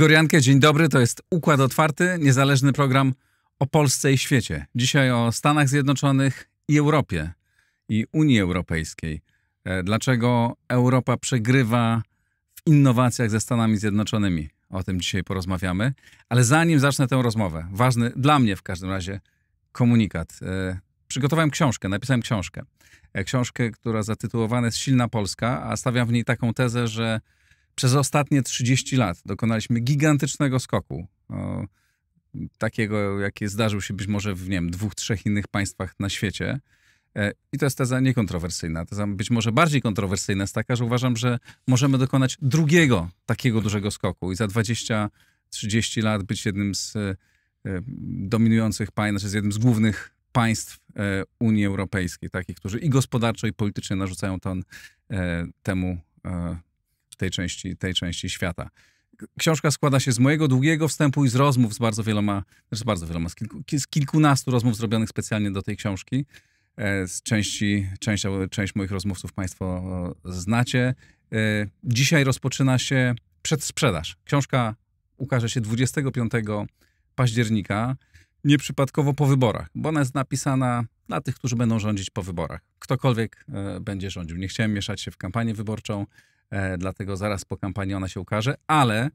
Igor Jankę, dzień dobry. To jest Układ Otwarty, niezależny program o Polsce i świecie. Dzisiaj o Stanach Zjednoczonych i Europie i Unii Europejskiej. E, dlaczego Europa przegrywa w innowacjach ze Stanami Zjednoczonymi? O tym dzisiaj porozmawiamy. Ale zanim zacznę tę rozmowę, ważny dla mnie w każdym razie komunikat. E, przygotowałem książkę, napisałem książkę. E, książkę, która zatytułowana jest Silna Polska, a stawiam w niej taką tezę, że przez ostatnie 30 lat dokonaliśmy gigantycznego skoku. O, takiego, jaki zdarzył się być może w nie wiem, dwóch, trzech innych państwach na świecie. E, I to jest teza niekontrowersyjna. Teza być może bardziej kontrowersyjna jest taka, że uważam, że możemy dokonać drugiego takiego dużego skoku i za 20-30 lat być jednym z e, dominujących państw, znaczy z jednym z głównych państw e, Unii Europejskiej, takich, którzy i gospodarczo, i politycznie narzucają ton temu tej części, tej części świata. Książka składa się z mojego długiego wstępu i z rozmów z bardzo wieloma, znaczy z bardzo wieloma, z, kilku, z kilkunastu rozmów zrobionych specjalnie do tej książki. E, z części, część, część moich rozmówców Państwo znacie. E, dzisiaj rozpoczyna się przedsprzedaż. Książka ukaże się 25 października, nieprzypadkowo po wyborach, bo ona jest napisana dla tych, którzy będą rządzić po wyborach. Ktokolwiek e, będzie rządził. Nie chciałem mieszać się w kampanię wyborczą. E, dlatego zaraz po kampanii ona się ukaże, ale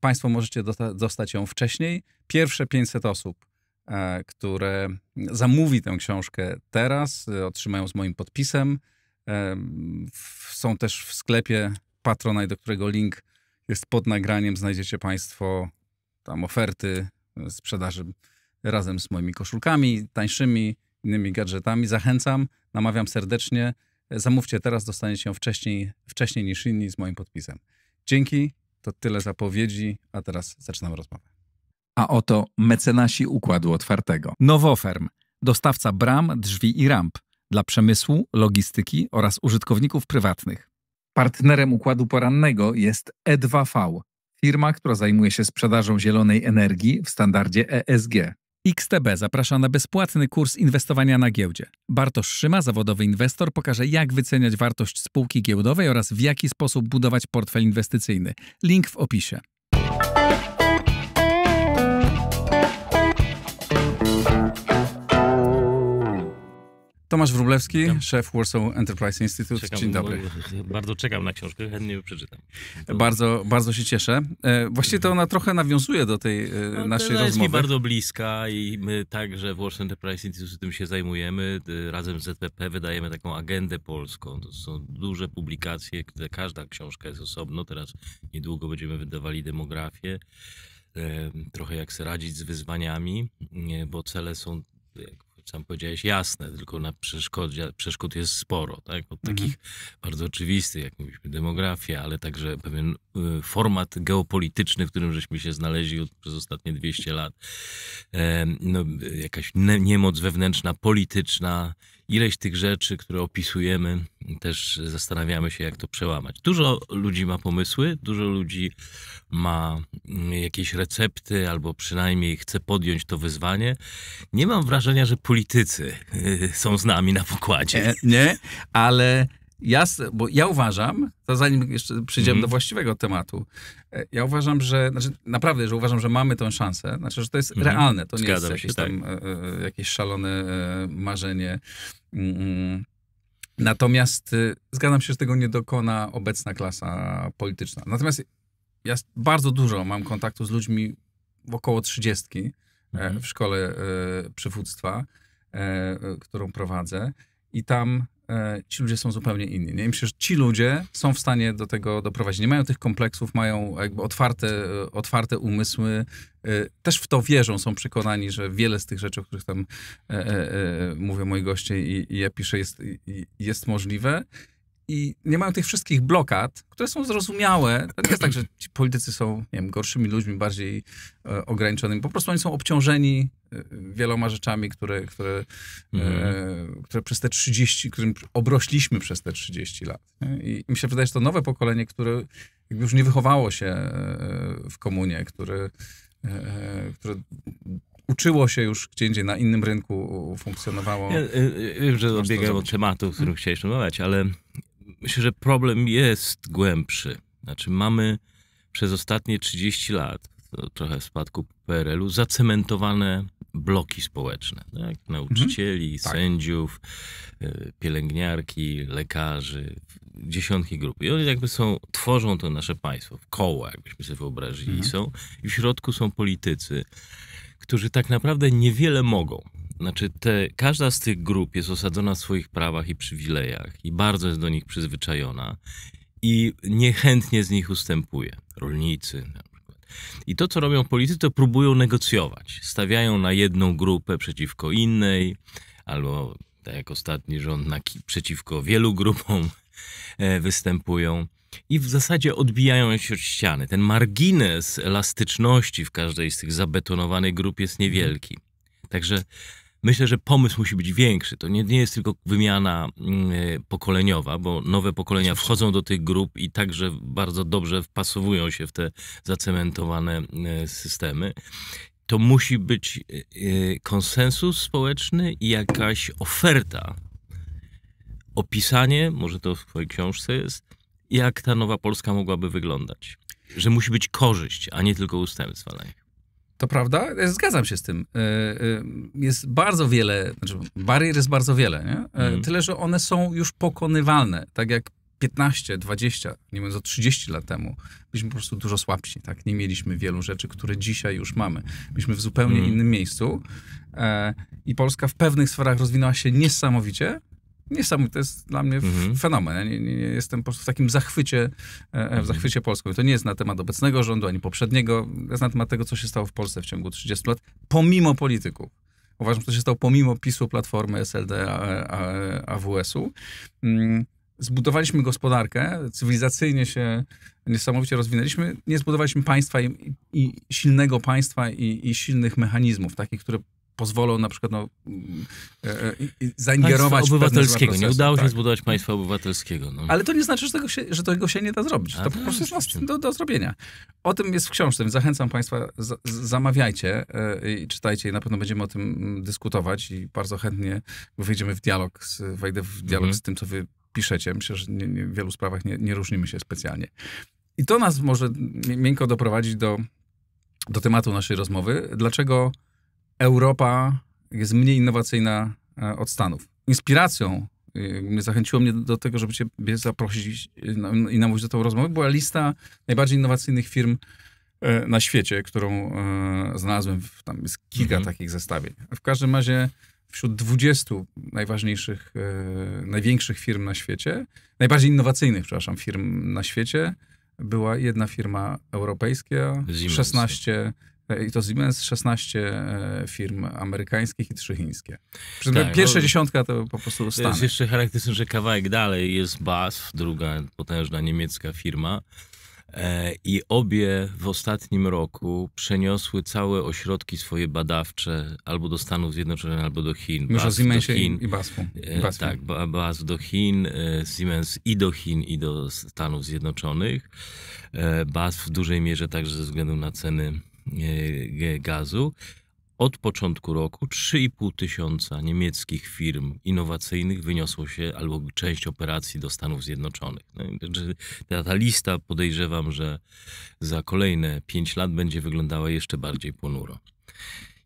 Państwo możecie dostać ją wcześniej. Pierwsze 500 osób, e, które zamówi tę książkę teraz, e, otrzymają z moim podpisem. Są też w sklepie Patronite, do którego link jest pod nagraniem. Znajdziecie Państwo tam oferty sprzedaży razem z moimi koszulkami, tańszymi, innymi gadżetami. Zachęcam, namawiam serdecznie. Zamówcie teraz, dostaniecie ją wcześniej, wcześniej niż inni z moim podpisem. Dzięki, to tyle zapowiedzi, a teraz zaczynam rozmowę. A oto mecenasi Układu Otwartego. Nowoferm, dostawca bram, drzwi i ramp dla przemysłu, logistyki oraz użytkowników prywatnych. Partnerem Układu Porannego jest E2V, firma, która zajmuje się sprzedażą zielonej energii w standardzie ESG. XTB zaprasza na bezpłatny kurs inwestowania na giełdzie. Bartosz Szyma, zawodowy inwestor, pokaże jak wyceniać wartość spółki giełdowej oraz w jaki sposób budować portfel inwestycyjny. Link w opisie. Tomasz Wróblewski, Witam. szef Warsaw Enterprise Institute. Czekam, Dzień dobry. Bardzo czekam na książkę, chętnie przeczytam. Bardzo, bardzo się cieszę. E, Właściwie to ona trochę nawiązuje do tej e, no, naszej rozmowy. jest mi bardzo bliska i my także w Warsaw Enterprise Institute tym się zajmujemy. E, razem z ZPP wydajemy taką agendę polską. To są duże publikacje, każda książka jest osobno. Teraz niedługo będziemy wydawali demografię. Trochę jak sobie radzić z wyzwaniami, bo cele są sam powiedziałeś, jasne, tylko na przeszkodzie, przeszkód jest sporo, tak? Od mhm. takich bardzo oczywistych, jak mówiliśmy, demografia, ale także pewien y, format geopolityczny, w którym żeśmy się znaleźli od, przez ostatnie 200 lat, e, no, jakaś niemoc wewnętrzna, polityczna, ileś tych rzeczy, które opisujemy, też zastanawiamy się, jak to przełamać. Dużo ludzi ma pomysły, dużo ludzi ma mm, jakieś recepty, albo przynajmniej chce podjąć to wyzwanie. Nie mam wrażenia, że politycy y, są z nami na pokładzie. Nie, nie ale ja, bo ja uważam, to zanim jeszcze przyjdziemy mm do mhm. właściwego tematu, e, ja uważam, że, znaczy naprawdę, że uważam, że mamy tę szansę, znaczy, że to jest mm realne, to nie Zgadzam jest jakieś, się, tam, tak. e, e, jakieś szalone e, marzenie. Mm, natomiast e, zgadzam się, że tego nie dokona obecna klasa polityczna. Natomiast ja bardzo dużo mam kontaktu z ludźmi około trzydziestki e, mhm. w szkole przywództwa, którą prowadzę i tam E, ci ludzie są zupełnie inni. Nie? I myślę, że ci ludzie są w stanie do tego doprowadzić. Nie mają tych kompleksów, mają jakby otwarte, e, otwarte umysły, e, też w to wierzą, są przekonani, że wiele z tych rzeczy, o których tam e, e, mówią moi goście i, i ja piszę, jest, jest możliwe i nie mają tych wszystkich blokad, które są zrozumiałe. To nie jest tak, że ci politycy są nie wiem, gorszymi ludźmi, bardziej e, ograniczonymi. Po prostu oni są obciążeni e, wieloma rzeczami, które, które, e, mhm. które przez te 30, którym obrośliśmy przez te 30 lat. I mi się wydaje, że to nowe pokolenie, które już nie wychowało się e, w komunie, które, e, które uczyło się już gdzie indziej, na innym rynku funkcjonowało. Ja, ja, ja już odbiegam od tematu, który chciałeś rozmawiać, ale myślę, że problem jest głębszy. Znaczy, mamy przez ostatnie 30 lat, trochę w spadku PRL-u, zacementowane bloki społeczne. Tak? Mhm. Nauczycieli, mhm. sędziów, e, pielęgniarki, lekarzy, dziesiątki grup. I oni jakby są, tworzą to nasze państwo w koło, jakbyśmy sobie wyobrazili, mhm. są. I w środku są politycy, którzy tak naprawdę niewiele mogą. Znaczy, te, każda z tych grup jest osadzona w swoich prawach i przywilejach i bardzo jest do nich przyzwyczajona i niechętnie z nich ustępuje. Rolnicy na przykład. I to, co robią politycy, to próbują negocjować. Stawiają na jedną grupę przeciwko innej, albo tak jak ostatni rząd, na, przeciwko wielu grupom e, występują i w zasadzie odbijają się od ściany. Ten margines elastyczności w każdej z tych zabetonowanych grup jest mhm. niewielki. Także myślę, że pomysł musi być większy. To nie, nie jest tylko wymiana mm, e, pokoleniowa, bo nowe pokolenia wchodzą do tych grup i także bardzo dobrze wpasowują się w te zacementowane e, systemy. To musi być e, konsensus społeczny i jakaś oferta. Opisanie, może to w Twojej książce jest, jak ta nowa Polska mogłaby wyglądać. Że musi być korzyść, a nie tylko ustępstwa dla nich. To prawda? E, zgadzam się z tym. E, e, jest bardzo wiele, znaczy barier jest bardzo wiele, nie? Mm. Tyle, że one są już pokonywalne. Tak jak 15, 20, nie mówiąc o 30 lat temu, byliśmy po prostu dużo słabsi, tak? Nie mieliśmy wielu rzeczy, które dzisiaj już mamy. Byliśmy w zupełnie mm. innym miejscu i Polska w pewnych sferach rozwinęła się niesamowicie, niesamowite, to jest dla mnie mhm. fenomen. Ja nie, nie, jestem po prostu w takim zachwycie, e, e, w mhm. zachwycie Polską. I to nie jest na temat obecnego rządu, ani poprzedniego, jest na temat tego, co się stało w Polsce w ciągu 30 lat, pomimo polityków. Uważam, że to się stało pomimo PiSu, Platformy, SLD, AWS-u. Mm, zbudowaliśmy gospodarkę, cywilizacyjnie się niesamowicie rozwinęliśmy. Nie zbudowaliśmy państwa i, i silnego państwa i, i silnych mechanizmów, takich, które pozwolą na przykład no, mm, e, e zaingerować Państwa obywatelskiego. Nie udało się tak. zbudować państwa obywatelskiego. No. Ale to nie znaczy, że tego się, że tego się nie da zrobić. A to po tak, prostu jest do, do zrobienia. O tym jest w książce, więc zachęcam Państwa, zamawiajcie e, i czytajcie. I na pewno będziemy o tym mm, dyskutować i bardzo chętnie wejdziemy w dialog, z, wejdę w dialog mhm. z tym, co wy piszecie. Myślę, że nie, nie, w wielu sprawach nie, nie różnimy się specjalnie. I to nas może miękko doprowadzić do, do tematu naszej rozmowy. Dlaczego Europa jest mniej innowacyjna e, od Stanów. Inspiracją e, zachęciło mnie do tego, żeby Cię zaprosić e, i namówić do tą rozmowy, była lista najbardziej innowacyjnych firm na świecie, którą znalazłem. W, tam jest kilka mhm. takich zestawień. W każdym razie wśród 20 najważniejszych, największych firm na świecie, najbardziej innowacyjnych, przepraszam, firm na świecie, była jedna firma europejska, Siemens. 16 i to Siemens 16 e, firm amerykańskich i 3 chińskie. Tak, no, pierwsza tak, dziesiątka to po prostu to Stany. jest jeszcze charakterystyczne, że kawałek dalej jest BASF, druga potężna niemiecka firma. E, I obie w ostatnim roku przeniosły całe ośrodki swoje badawcze albo do Stanów Zjednoczonych, albo do Chin. Już o Siemensie Chin. i BASF-u. E, tak, BASF do Chin, Siemens i do Chin, i do Stanów Zjednoczonych. BASF w dużej mierze także ze względu na ceny E, e, gazu. Od początku roku 3,5 tysiąca niemieckich firm innowacyjnych wyniosło się albo część operacji do Stanów Zjednoczonych. No znaczy, ta, ta lista podejrzewam, że za kolejne 5 lat będzie wyglądała jeszcze bardziej ponuro.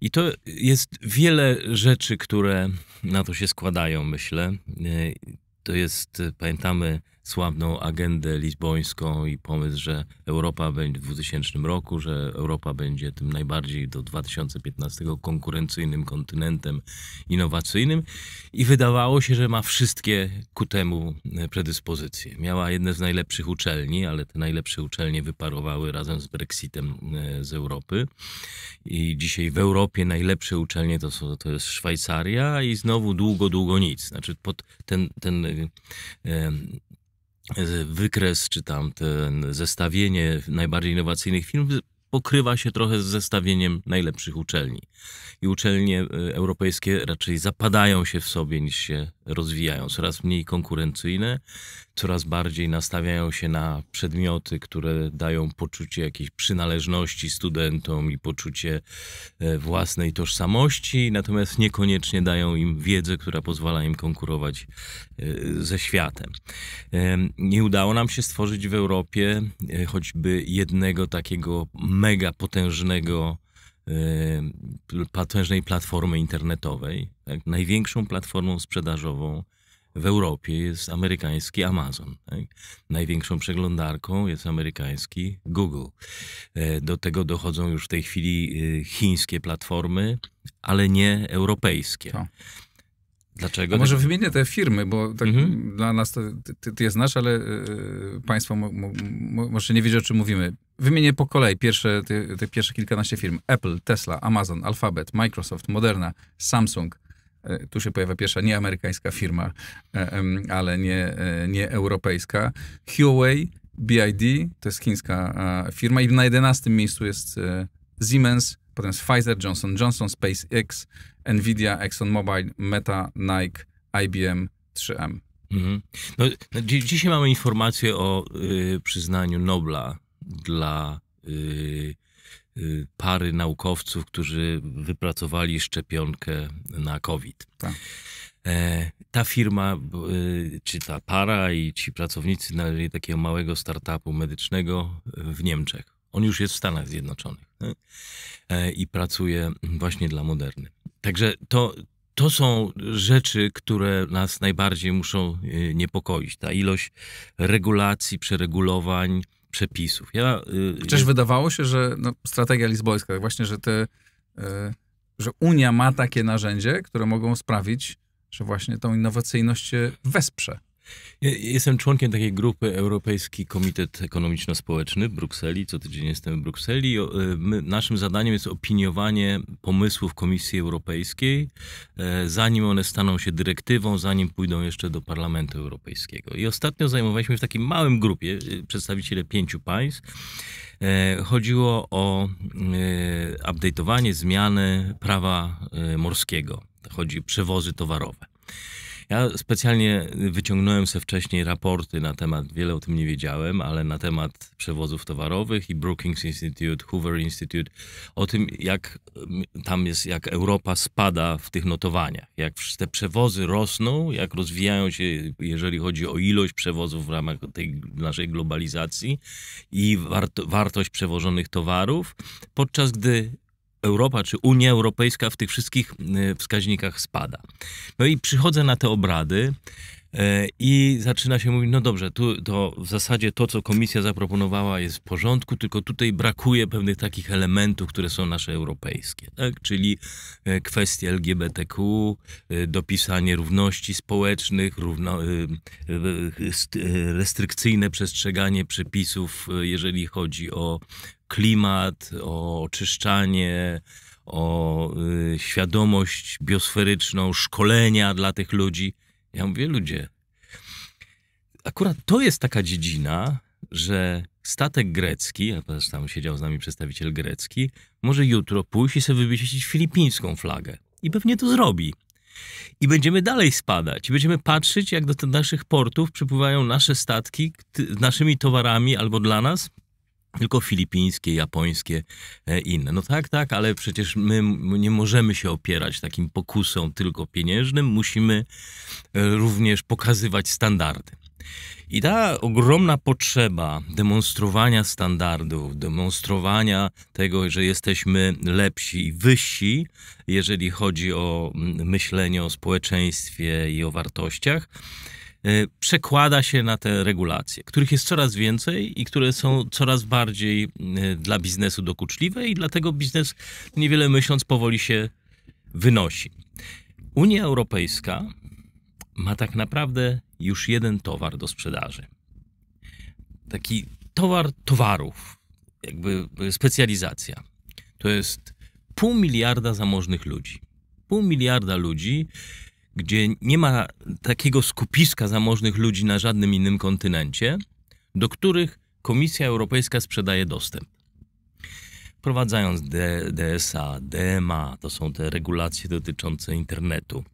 I to jest wiele rzeczy, które na to się składają, myślę. E, to jest, pamiętamy, sławną agendę lizbońską i pomysł, że Europa będzie w 2000 roku, że Europa będzie tym najbardziej do 2015 konkurencyjnym kontynentem innowacyjnym i wydawało się, że ma wszystkie ku temu e, predyspozycje. Miała jedne z najlepszych uczelni, ale te najlepsze uczelnie wyparowały razem z Brexitem e, z Europy i dzisiaj w Europie najlepsze uczelnie to, są, to jest Szwajcaria i znowu długo, długo nic. Znaczy pod ten, ten e, wykres, czy tam ten zestawienie najbardziej innowacyjnych firm pokrywa się trochę z zestawieniem najlepszych uczelni i uczelnie y, europejskie raczej zapadają się w sobie niż się rozwijają. Coraz mniej konkurencyjne, coraz bardziej nastawiają się na przedmioty, które dają poczucie jakiejś przynależności studentom i poczucie e, własnej tożsamości, natomiast niekoniecznie dają im wiedzę, która pozwala im konkurować e, ze światem. E, nie udało nam się stworzyć w Europie choćby jednego takiego mega potężnego potężnej platformy internetowej. Tak? Największą platformą sprzedażową w Europie jest amerykański Amazon. Tak? Największą przeglądarką jest amerykański Google. E, do tego dochodzą już w tej chwili y, chińskie platformy, ale nie europejskie. To. Tak. Dlaczego? A może wymienię te firmy, bo tak mhm. dla nas to, ty, ty je znasz, ale y, y państwo mo, mo, może nie wiedzieć, o czym mówimy. Wymienię po kolei pierwsze, te, te, pierwsze kilkanaście firm. Apple, Tesla, Amazon, Alphabet, Microsoft, Moderna, Samsung. E, tu się pojawia pierwsza nieamerykańska firma, e, ale nie, e, nie europejska. Huawei, BID, to jest chińska firma. I na jedenastym miejscu jest Siemens, potem jest Pfizer, Johnson Johnson, SpaceX, Nvidia, ExxonMobil, Meta, Nike, IBM, 3M. Mhm. no, no dzisiaj mamy informację o y, przyznaniu Nobla dla y, y, pary naukowców, którzy wypracowali szczepionkę na COVID. Tak. E, ta firma, y, czy ta para i ci pracownicy należeli takiego małego startupu medycznego w Niemczech. On już jest w Stanach Zjednoczonych e, i pracuje właśnie dla Moderny. Także to, to są rzeczy, które nas najbardziej muszą niepokoić. Ta ilość regulacji, przeregulowań, przepisów. Ja, yy, Chociaż y- wydawało się, że no, strategia lizbońska, tak właśnie, że te, yy, że Unia ma takie narzędzie, które mogą sprawić, że właśnie tą innowacyjność się wesprze. Jestem członkiem takiej grupy Europejski Komitet Ekonomiczno-Społeczny w Brukseli. Co tydzień jestem w Brukseli. E, my, naszym zadaniem jest opiniowanie pomysłów Komisji Europejskiej, e, zanim one staną się dyrektywą, zanim pójdą jeszcze do Parlamentu Europejskiego. I ostatnio zajmowaliśmy się w takim małym grupie, e, przedstawiciele pięciu państw. Chodziło o update'owanie, zmiany prawa morskiego. Chodzi o przewozy towarowe. Ja specjalnie wyciągnąłem sobie wcześniej raporty na temat, wiele o tym nie wiedziałem, ale na temat przewozów towarowych i Brookings Institute, Hoover Institute, o tym jak mm, tam jest, jak Europa spada w tych notowaniach, jak te przewozy rosną, jak rozwijają się, jeżeli chodzi o ilość przewozów w ramach tej naszej globalizacji i wartość przewożonych towarów, podczas gdy Europa czy Unia Europejska w tych wszystkich y, wskaźnikach spada. No i przychodzę na te obrady i zaczyna się mówić, no dobrze, tu, to w zasadzie to, co komisja zaproponowała jest w porządku, tylko tutaj brakuje pewnych takich elementów, które są nasze europejskie, tak? czyli e, kwestie LGBTQ, e, dopisanie równości społecznych, równo, e, restrykcyjne przestrzeganie przepisów, jeżeli chodzi o klimat, o oczyszczanie, o świadomość biosferyczną, szkolenia dla tych ludzi. Ja mówię, ludzie, akurat to jest taka dziedzina, że statek grecki, a teraz tam siedział z nami przedstawiciel grecki, może jutro pójść i sobie wywiesić filipińską flagę. I pewnie to zrobi. I będziemy dalej spadać. I będziemy patrzeć, jak do naszych portów przypływają nasze statki z naszymi towarami albo dla nas, tylko filipińskie, japońskie, e, inne. No tak, tak, ale przecież my nie możemy się opierać takim pokusom tylko pieniężnym, musimy e, również pokazywać standardy. I ta ogromna potrzeba demonstrowania standardów, demonstrowania tego, że jesteśmy lepsi i wyżsi, jeżeli chodzi o myślenie o społeczeństwie i o wartościach, Y, przekłada się na te regulacje, których jest coraz więcej i które są coraz bardziej y, dla biznesu dokuczliwe i dlatego biznes, niewiele myśląc, powoli się wynosi. Unia Europejska ma tak naprawdę już jeden towar do sprzedaży. Taki towar towarów, jakby y, specjalizacja. To jest pół miliarda zamożnych ludzi. Pół miliarda ludzi, gdzie nie ma takiego skupiska zamożnych ludzi na żadnym innym kontynencie, do których Komisja Europejska sprzedaje dostęp. Wprowadzając DSA, DMA, to są te regulacje dotyczące internetu,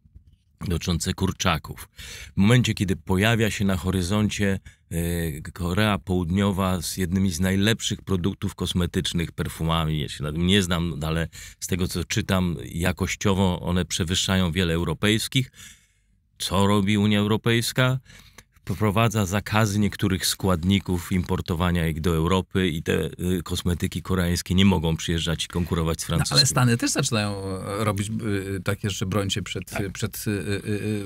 dotyczące kurczaków. W momencie, kiedy pojawia się na horyzoncie e, Korea Południowa z jednymi z najlepszych produktów kosmetycznych, perfumami, ja się na tym nie znam, no, ale z tego co czytam, jakościowo one przewyższają wiele europejskich. Co robi Unia Europejska? wprowadza zakazy niektórych składników importowania ich do Europy i te y, kosmetyki koreańskie nie mogą przyjeżdżać i konkurować z francuskimi. No, ale Stany też zaczynają e, robić y, takie, że broń się przed, tak. przed y,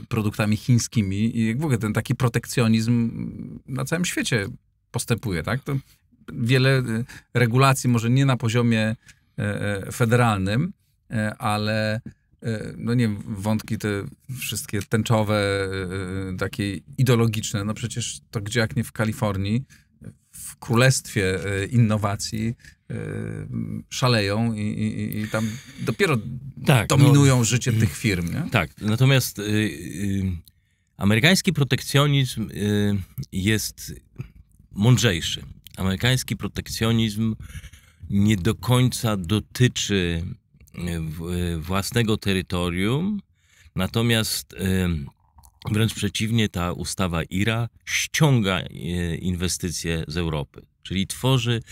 produktami chińskimi i w ogóle ten taki protekcjonizm na całym świecie postępuje, tak? To wiele regulacji, może nie na poziomie federalnym, ale E, no nie wiem, wątki te wszystkie tęczowe, e, e, takie ideologiczne, no przecież to gdzie jak nie w Kalifornii, w królestwie innowacji szaleją i, i, i tam dopiero tak, no dominują no, życie tych firm. Nie? Tak, natomiast y, y, amerykański protekcjonizm y, jest mądrzejszy. Amerykański protekcjonizm nie do końca dotyczy Y, własnego terytorium, natomiast y, wręcz przeciwnie, ta ustawa IRA ściąga y, inwestycje z Europy, czyli tworzy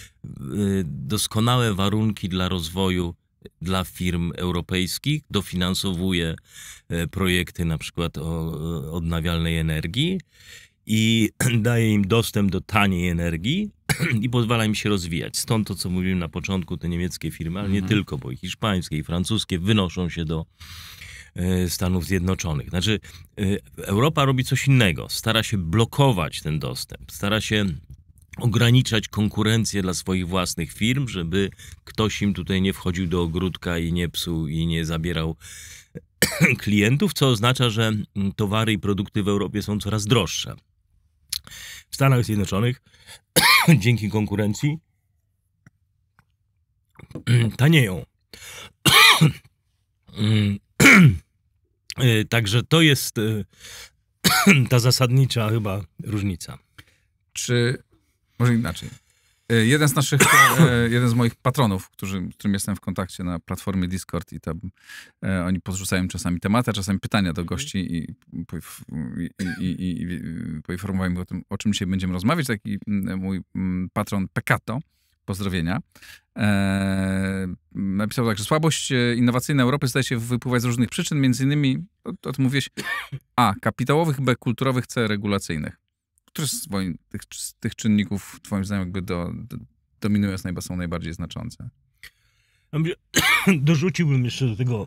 doskonałe warunki dla rozwoju dla firm europejskich, dofinansowuje projekty na przykład odnawialnej energii i daje im dostęp do taniej energii, i pozwala im się rozwijać. Stąd to, co mówiłem na początku, te niemieckie firmy, ale nie mhm. tylko, bo i hiszpańskie, i francuskie wynoszą się do e, Stanów Zjednoczonych. Znaczy, e, Europa robi coś innego. Stara się blokować ten dostęp, stara się ograniczać konkurencję dla swoich własnych firm, żeby ktoś im tutaj nie wchodził do ogródka i nie psuł i nie zabierał klientów, co oznacza, że mm, towary i produkty w Europie są coraz droższe. W Stanach Zjednoczonych dzięki konkurencji tanieją. Y, także to jest y, ta zasadnicza chyba różnica. Czy może inaczej? Y, jeden z naszych, e, e, jeden z moich patronów, którzy, z którym jestem w kontakcie na platformie Discord i tam e, oni podrzucają czasami tematy, a czasami pytania do mhm. gości i, i, i, i o tym, o czym dzisiaj będziemy rozmawiać. Taki mój patron Pekato, pozdrowienia, e, napisał tak, że słabość e, innowacyjna Europy zdaje się wypływać z różnych przyczyn, między innymi, o, o tym mówiłeś, a, kapitałowych, b, kulturowych, c, regulacyjnych. Który z, tych, z tych czynników, twoim zdaniem, jakby do, do, dominując, są najbardziej znaczące? Dorzuciłbym jeszcze do tego,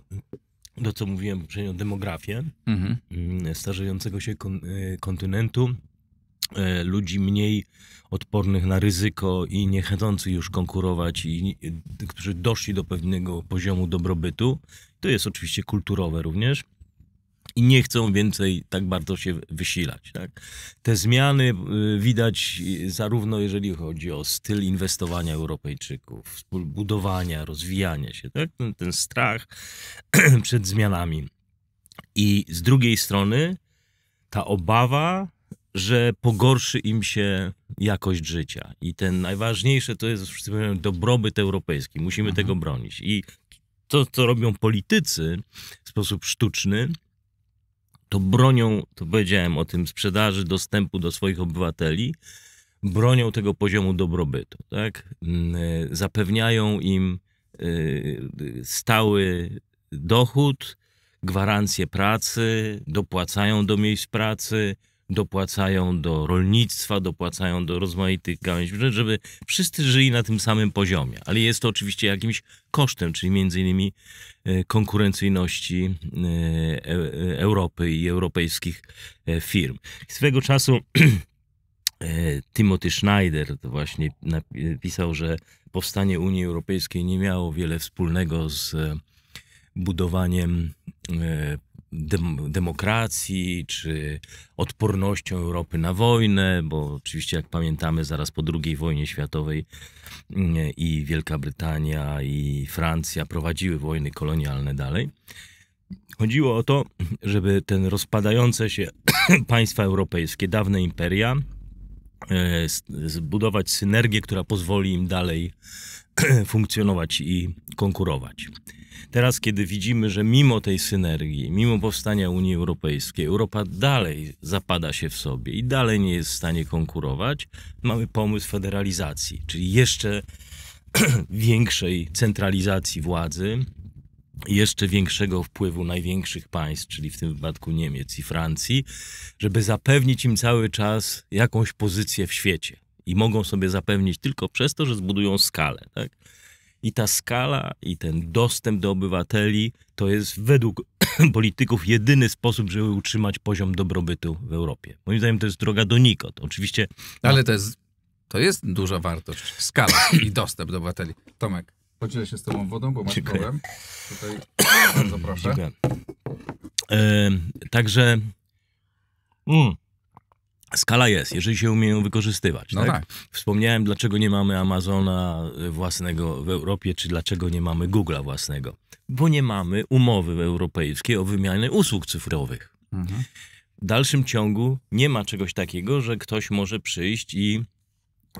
do co mówiłem poprzednio, demografię mhm. Mm, starzejącego się kon, e, kontynentu, e, ludzi mniej odpornych na ryzyko i niechcących już konkurować, i którzy doszli do pewnego poziomu dobrobytu. To jest oczywiście kulturowe również i nie chcą więcej tak bardzo się wysilać. Tak? Te zmiany y, widać y, zarówno jeżeli chodzi o styl inwestowania Europejczyków, budowania, rozwijania się, tak? ten, ten strach przed zmianami. I z drugiej strony ta obawa, że pogorszy im się jakość życia. I ten najważniejsze to jest wszyscy mówią, dobrobyt europejski. Musimy mhm. tego bronić. I to, co robią politycy w sposób sztuczny, to bronią, to powiedziałem o tym, sprzedaży dostępu do swoich obywateli, bronią tego poziomu dobrobytu, tak? Mm, e, zapewniają im e, stały dochód, gwarancję pracy, dopłacają do miejsc pracy, dopłacają do rolnictwa, dopłacają do rozmaitych gałęzi, żeby wszyscy żyli na tym samym poziomie. Ale jest to oczywiście jakimś kosztem, czyli między innymi e, konkurencyjności e, e, Europy i europejskich firm. Swego czasu Timothy Schneider właśnie napisał, że powstanie Unii Europejskiej nie miało wiele wspólnego z budowaniem dem demokracji czy odpornością Europy na wojnę, bo oczywiście, jak pamiętamy, zaraz po II wojnie światowej mm, i Wielka Brytania i Francja prowadziły wojny kolonialne dalej. Chodziło o to, żeby ten rozpadające się państwa europejskie, dawne imperia, e, zbudować synergię, która pozwoli im dalej funkcjonować i konkurować. Teraz, kiedy widzimy, że mimo tej synergii, mimo powstania Unii Europejskiej, Europa dalej zapada się w sobie i dalej nie jest w stanie konkurować, mamy pomysł federalizacji, czyli jeszcze większej centralizacji władzy, jeszcze większego wpływu największych państw, czyli w tym wypadku Niemiec i Francji, żeby zapewnić im cały czas jakąś pozycję w świecie. I mogą sobie zapewnić tylko przez to, że zbudują skalę. Tak? I ta skala i ten dostęp do obywateli to jest według polityków jedyny sposób, żeby utrzymać poziom dobrobytu w Europie. Moim zdaniem to jest droga donikąd. Oczywiście. No... Ale to jest, to jest duża wartość. Skala i dostęp do obywateli. Tomek, podzielę się z Tobą wodą, bo masz Dziękuję. problem. Tutaj bardzo proszę. E, także. Mm. Skala jest, jeżeli się umieją wykorzystywać. No tak? tak? Wspomniałem, dlaczego nie mamy Amazona własnego w Europie, czy dlaczego nie mamy Google'a własnego. Bo nie mamy umowy europejskiej o wymianie usług cyfrowych. Mhm. W dalszym ciągu nie ma czegoś takiego, że ktoś może przyjść i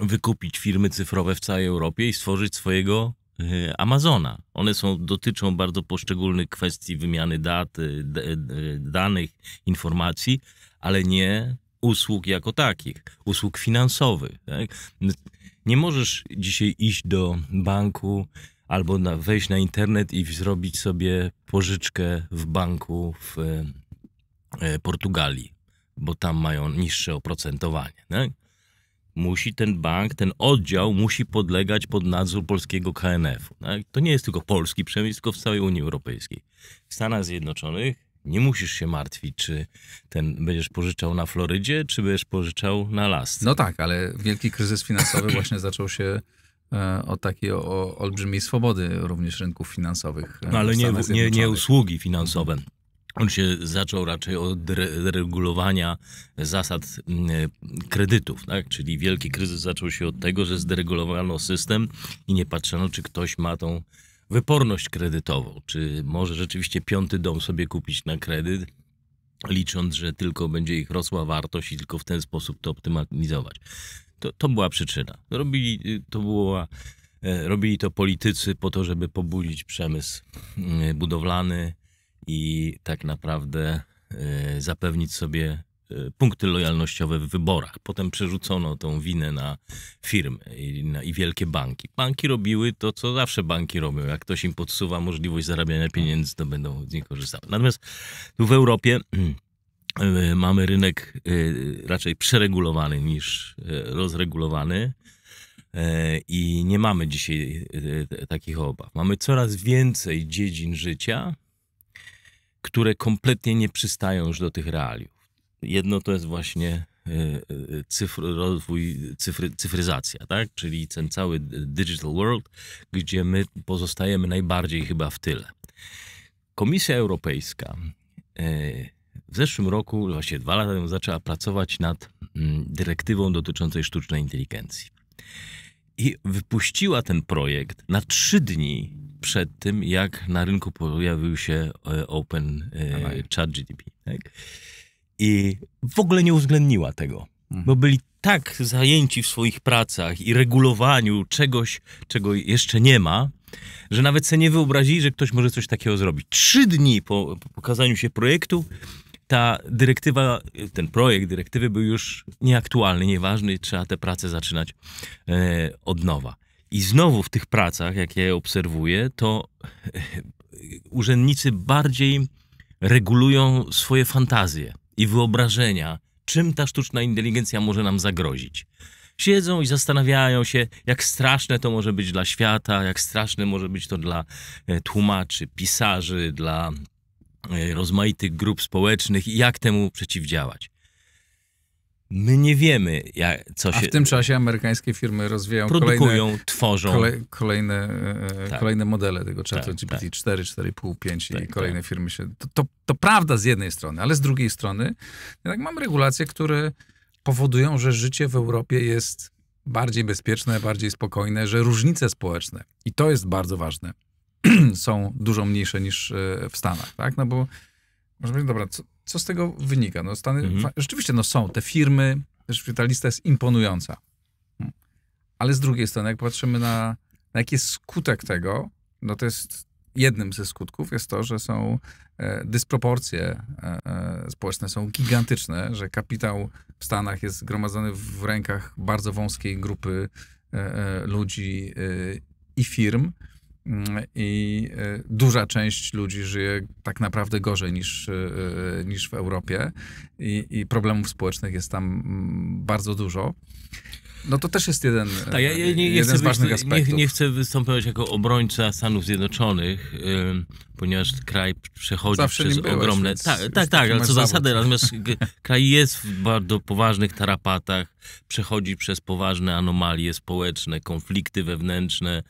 wykupić firmy cyfrowe w całej Europie i stworzyć swojego e, Amazona. One są, dotyczą bardzo poszczególnych kwestii wymiany dat, e, e, danych, informacji, ale nie usług jako takich, usług finansowych. Tak? Nie możesz dzisiaj iść do banku albo na, wejść na internet i zrobić sobie pożyczkę w banku w e, Portugalii, bo tam mają niższe oprocentowanie. Tak? Musi ten bank, ten oddział musi podlegać pod nadzór polskiego KNF-u. Tak? To nie jest tylko polski przemysł, tylko w całej Unii Europejskiej. W Stanach Zjednoczonych nie musisz się martwić, czy ten będziesz pożyczał na Florydzie, czy będziesz pożyczał na Lasce. No tak, ale wielki kryzys finansowy właśnie zaczął się e, od takiej o, olbrzymiej swobody również rynków finansowych. E, no ale nie, nie, nie usługi finansowe. On się zaczął raczej od deregulowania zasad mm, e, kredytów, tak? czyli wielki kryzys zaczął się od tego, że zderegulowano system i nie patrzono, czy ktoś ma tą wyporność kredytową. Czy może rzeczywiście piąty dom sobie kupić na kredyt, licząc, że tylko będzie ich rosła wartość i tylko w ten sposób to optymalizować. To, to była przyczyna. Robili y, to, była, e, robili to politycy po to, żeby pobudzić przemysł mm, budowlany i tak naprawdę e, zapewnić sobie Y, punkty lojalnościowe w wyborach. Potem przerzucono tą winę na firmy i, na, i, wielkie banki. Banki robiły to, co zawsze banki robią. Jak ktoś im podsuwa możliwość zarabiania pieniędzy, to będą z nich korzystały. Natomiast tu w Europie y, mamy rynek y, raczej przeregulowany niż rozregulowany. I nie mamy dzisiaj takich obaw. Mamy coraz więcej dziedzin życia, które kompletnie nie przystają już do tych realiów. Jedno to jest właśnie e, e, cyfr, rozwój, cyfry, cyfryzacja, tak? czyli ten cały digital world, gdzie my pozostajemy najbardziej chyba w tyle. Komisja Europejska e, w zeszłym roku, właściwie dwa lata temu, zaczęła pracować nad mm, dyrektywą dotyczącej sztucznej inteligencji. I wypuściła ten projekt na trzy dni przed tym, jak na rynku pojawił się Open Chat GDP. Tak? i w ogóle nie uwzględniła tego, mhm. bo byli tak zajęci w swoich pracach i regulowaniu czegoś, czego jeszcze nie ma, że nawet sobie nie wyobrazili, że ktoś może coś takiego zrobić. Trzy dni po pokazaniu się projektu ta dyrektywa, ten projekt dyrektywy był już nieaktualny, nieważny i trzeba te prace zaczynać e, od nowa. I znowu w tych pracach, jakie obserwuję, to e, urzędnicy bardziej regulują swoje fantazje i wyobrażenia, czym ta sztuczna inteligencja może nam zagrozić. Siedzą i zastanawiają się, jak straszne to może być dla świata, jak straszne może być to dla e, tłumaczy, pisarzy, dla e, rozmaitych grup społecznych i jak temu przeciwdziałać. My nie wiemy, jak, co się... A w tym czasie amerykańskie firmy rozwijają Produkują, kolejne, tworzą. Kole, kolejne, e, e, tak. kolejne modele tego czatu tak, GPT tak. 4, 4,5, 5 tak, i kolejne tak. firmy się... To, to, to, prawda z jednej strony, ale z drugiej strony jednak mam regulacje, które powodują, że życie w Europie jest bardziej bezpieczne, bardziej spokojne, że różnice społeczne, i to jest bardzo ważne, są dużo mniejsze niż e, w Stanach, tak? No bo może być, dobra, co, co z tego wynika? No, Stany, mhm. Rzeczywiście no, są te firmy, rzeczywiście ta lista jest imponująca. Hmm. Ale z drugiej strony, jak patrzymy na, na jaki jest skutek tego, no to jest jednym ze skutków jest to, że są e, dysproporcje e, e, społeczne, są gigantyczne, że kapitał w Stanach jest zgromadzony w rękach bardzo wąskiej grupy ludzi i firm. Mm, i y, duża część ludzi żyje tak naprawdę gorzej niż, y, y, niż w Europie I, i, problemów społecznych jest tam mm, bardzo dużo. No to też jest jeden, tak, ja, ja nie, jeden chcę z ważnych aspektów. Nie, nie, chcę występować jako obrońca Stanów Zjednoczonych, yy, ponieważ kraj przechodzi Zawsze przez byłeś, ogromne... Więc, tak, tak, tak, ale co zasady, natomiast kraj jest w bardzo poważnych tarapatach, przechodzi przez poważne anomalie społeczne, konflikty wewnętrzne,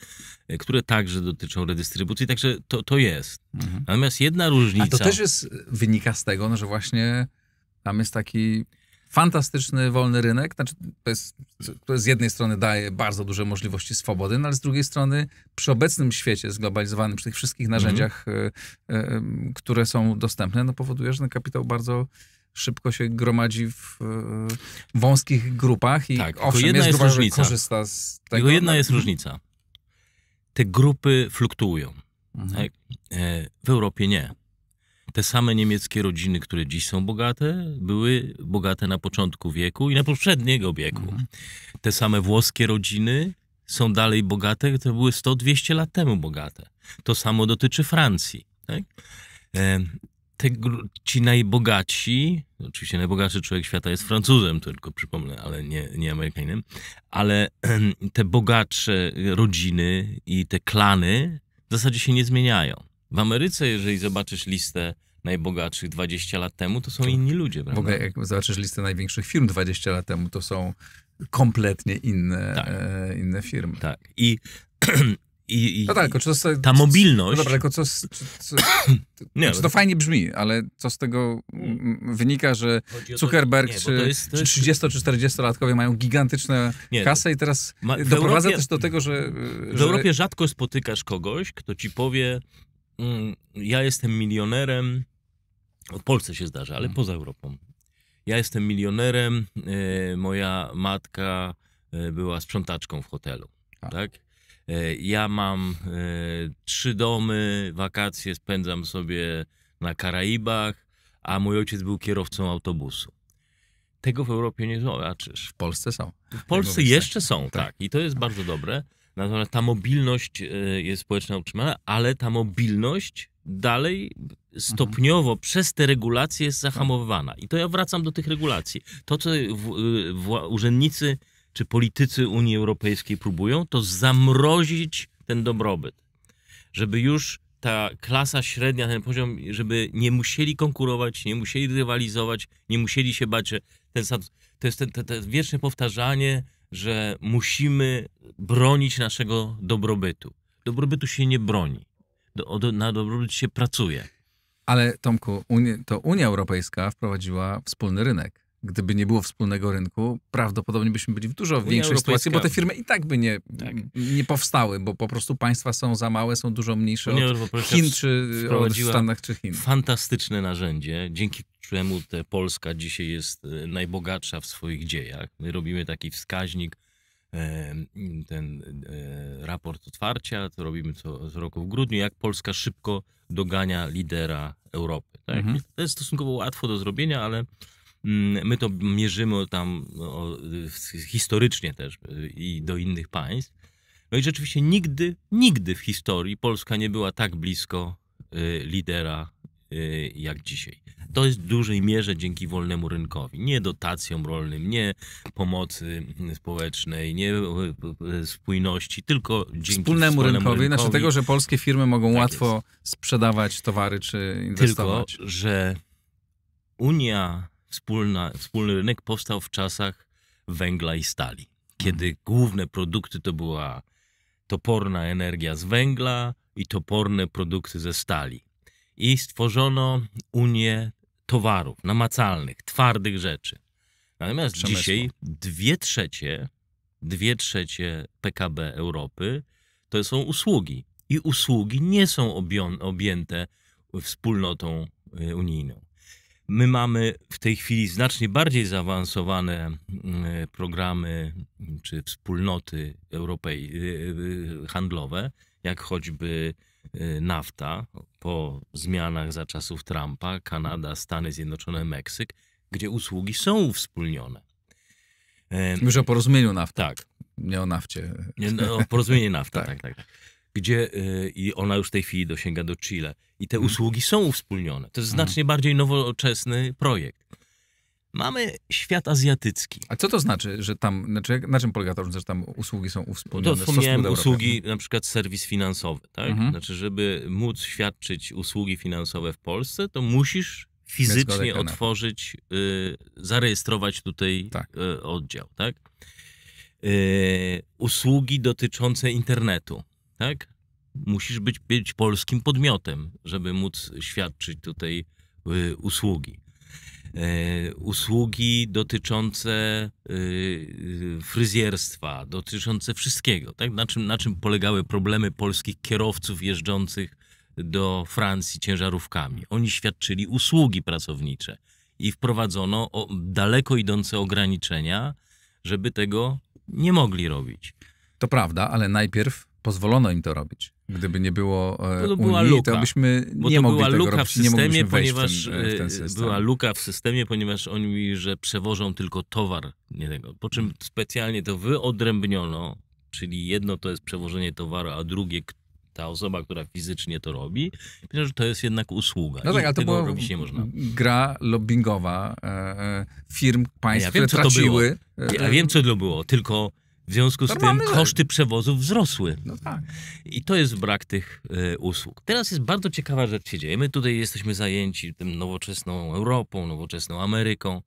y, które także dotyczą redystrybucji, także to, to jest. Mhm. Natomiast jedna różnica... A to też jest, wynika z tego, no, że właśnie tam jest taki fantastyczny wolny rynek, znaczy to jest, który z jednej strony daje bardzo duże możliwości swobody, no ale z drugiej strony przy obecnym świecie zglobalizowanym, przy tych wszystkich mhm. narzędziach, mm -hmm. które są dostępne, no powoduje, że ten kapitał bardzo szybko się gromadzi w e, wąskich grupach i tak, owszem, jedna jest, grupa, różnica. korzysta z tego. Tylko jedna no. jest różnica. Te grupy fluktuują. Mhm. W Europie nie te same niemieckie rodziny, które dziś są bogate, były bogate na początku wieku i na poprzedniego wieku. Mhm. Te same włoskie rodziny są dalej bogate, to były 100-200 lat temu bogate. To samo dotyczy Francji. Tak? E, te, ci najbogaci, oczywiście najbogatszy człowiek świata jest Francuzem, tylko przypomnę, ale nie, nie Amerykaninem, ale te bogatsze rodziny i te klany w zasadzie się nie zmieniają. W Ameryce, jeżeli zobaczysz listę najbogatszych 20 lat temu, to są inni ludzie. Prawda? W ogóle jak zobaczysz listę największych firm 20 lat temu, to są kompletnie inne, tak. e, inne firmy. Tak. I, i, i no tak, co, ta mobilność... No dobra, tylko co, co nie, znaczy, to fajnie brzmi, ale co z tego mm. wynika, że Zuckerberg nie, to jest, jest... czy, 30- czy 40-latkowie mają gigantyczne nie, kasę i teraz ma, doprowadza Europie, też do tego, że... W że... Europie rzadko spotykasz kogoś, kto ci powie mm, ja jestem milionerem, w Polsce się zdarza, ale mm. poza Europą. Ja jestem milionerem, e, moja matka e, była sprzątaczką w hotelu, tak? E, ja mam trzy domy, wakacje spędzam sobie na Karaibach, a mój ojciec był kierowcą autobusu. Tego w Europie nie zobaczysz. W Polsce są. W Polsce jeszcze są, tak. tak. I to jest tak. bardzo dobre. Natomiast ta mobilność jest społeczna utrzymana, ale ta mobilność dalej stopniowo mhm. przez te regulacje jest zahamowywana. I to ja wracam do tych regulacji. To, co y, w, y, w, urzędnicy czy politycy Unii Europejskiej próbują, to zamrozić ten dobrobyt. Żeby już ta klasa średnia, ten poziom, żeby nie musieli konkurować, nie musieli rywalizować, nie musieli się bać, że ten To jest to wieczne powtarzanie, że musimy bronić naszego dobrobytu. Dobrobytu się nie broni do, na dobrobyt się pracuje. Ale Tomku, to Unia Europejska wprowadziła wspólny rynek. Gdyby nie było wspólnego rynku, prawdopodobnie byśmy byli w dużo Unia większej Europejska... sytuacji, bo te firmy i tak by nie, tak. nie powstały, bo po prostu państwa są za małe, są dużo mniejsze Unia od Chin czy od Stanach czy Chin. Fantastyczne narzędzie, dzięki te Polska dzisiaj jest e, najbogatsza w swoich dziejach. My robimy taki wskaźnik ten e, raport otwarcia, to robimy co, co roku w grudniu, jak Polska szybko dogania lidera Europy. Tak? Mhm. To jest stosunkowo łatwo do zrobienia, ale mm, my to mierzymy tam historycznie też e, i do innych państw. No i rzeczywiście nigdy, nigdy w historii Polska nie była tak blisko e, lidera Y, jak dzisiaj. To jest w dużej mierze dzięki wolnemu rynkowi. Nie dotacjom rolnym, nie pomocy mm, społecznej, nie y, y, spójności, tylko dzięki wspólnemu, wspólnemu rynkowi. rynkowi. Znaczy tego, że polskie firmy mogą tak łatwo jest. sprzedawać towary czy inwestować. Tylko, że Unia, wspólna, wspólny rynek powstał w czasach węgla i stali, kiedy hmm. główne produkty to była toporna energia z węgla i toporne produkty ze stali i stworzono Unię towarów namacalnych, twardych rzeczy. Natomiast Przemysłu. dzisiaj dwie trzecie, dwie trzecie PKB Europy to są usługi. I usługi nie są objęte wspólnotą y, unijną. My mamy w tej chwili znacznie bardziej zaawansowane y, programy czy wspólnoty europej y, handlowe, jak choćby nafta, po zmianach za czasów Trumpa, Kanada, Stany Zjednoczone, Meksyk, gdzie usługi są uwspólnione. Już e, o porozumieniu nafta. Tak. Nie o nafcie. Nie, no, o porozumieniu nafta, tak. tak, tak. Gdzie y, i ona już w tej chwili dosięga do Chile. I te mhm. usługi są uwspólnione. To jest mhm. znacznie bardziej nowoczesny projekt mamy świat azjatycki. A co to znaczy, że tam, znaczy na czym polega to, że tam usługi są uwspólnione? To wspomniałem usługi, na przykład serwis finansowy, tak? Mhm. Znaczy, żeby móc świadczyć usługi finansowe w Polsce, to musisz fizycznie otworzyć, y, zarejestrować tutaj tak. y, oddział, tak? Y, usługi dotyczące internetu, tak? Musisz być, być polskim podmiotem, żeby móc świadczyć tutaj y, usługi. E, usługi dotyczące e, e, fryzjerstwa, dotyczące wszystkiego. Tak? Na, czym, na czym polegały problemy polskich kierowców jeżdżących do Francji ciężarówkami? Oni świadczyli usługi pracownicze i wprowadzono daleko idące ograniczenia, żeby tego nie mogli robić. To prawda, ale najpierw pozwolono im to robić. Gdyby nie było e, to Unii, luka, to byśmy nie mogli była tego robić, w systemie, ponieważ w ten, w e, ten system. była luka w systemie, ponieważ oni mówili, że przewożą tylko towar, nie tego. Po czym hmm. specjalnie to wyodrębniono, czyli jedno to jest przewożenie towaru, a drugie ta osoba, która fizycznie to robi, myślę, że to jest jednak usługa. No tak, ale to była robić nie można. gra lobbyingowa e, e firm, państw, ja wiem, które traciły. Ja wiem, co to było, tylko w związku z tym koszty przewozów wzrosły. No tak. I to jest brak tych e, usług. Teraz jest bardzo ciekawa rzecz się dzieje. My tutaj jesteśmy zajęci tym nowoczesną Europą, nowoczesną Ameryką.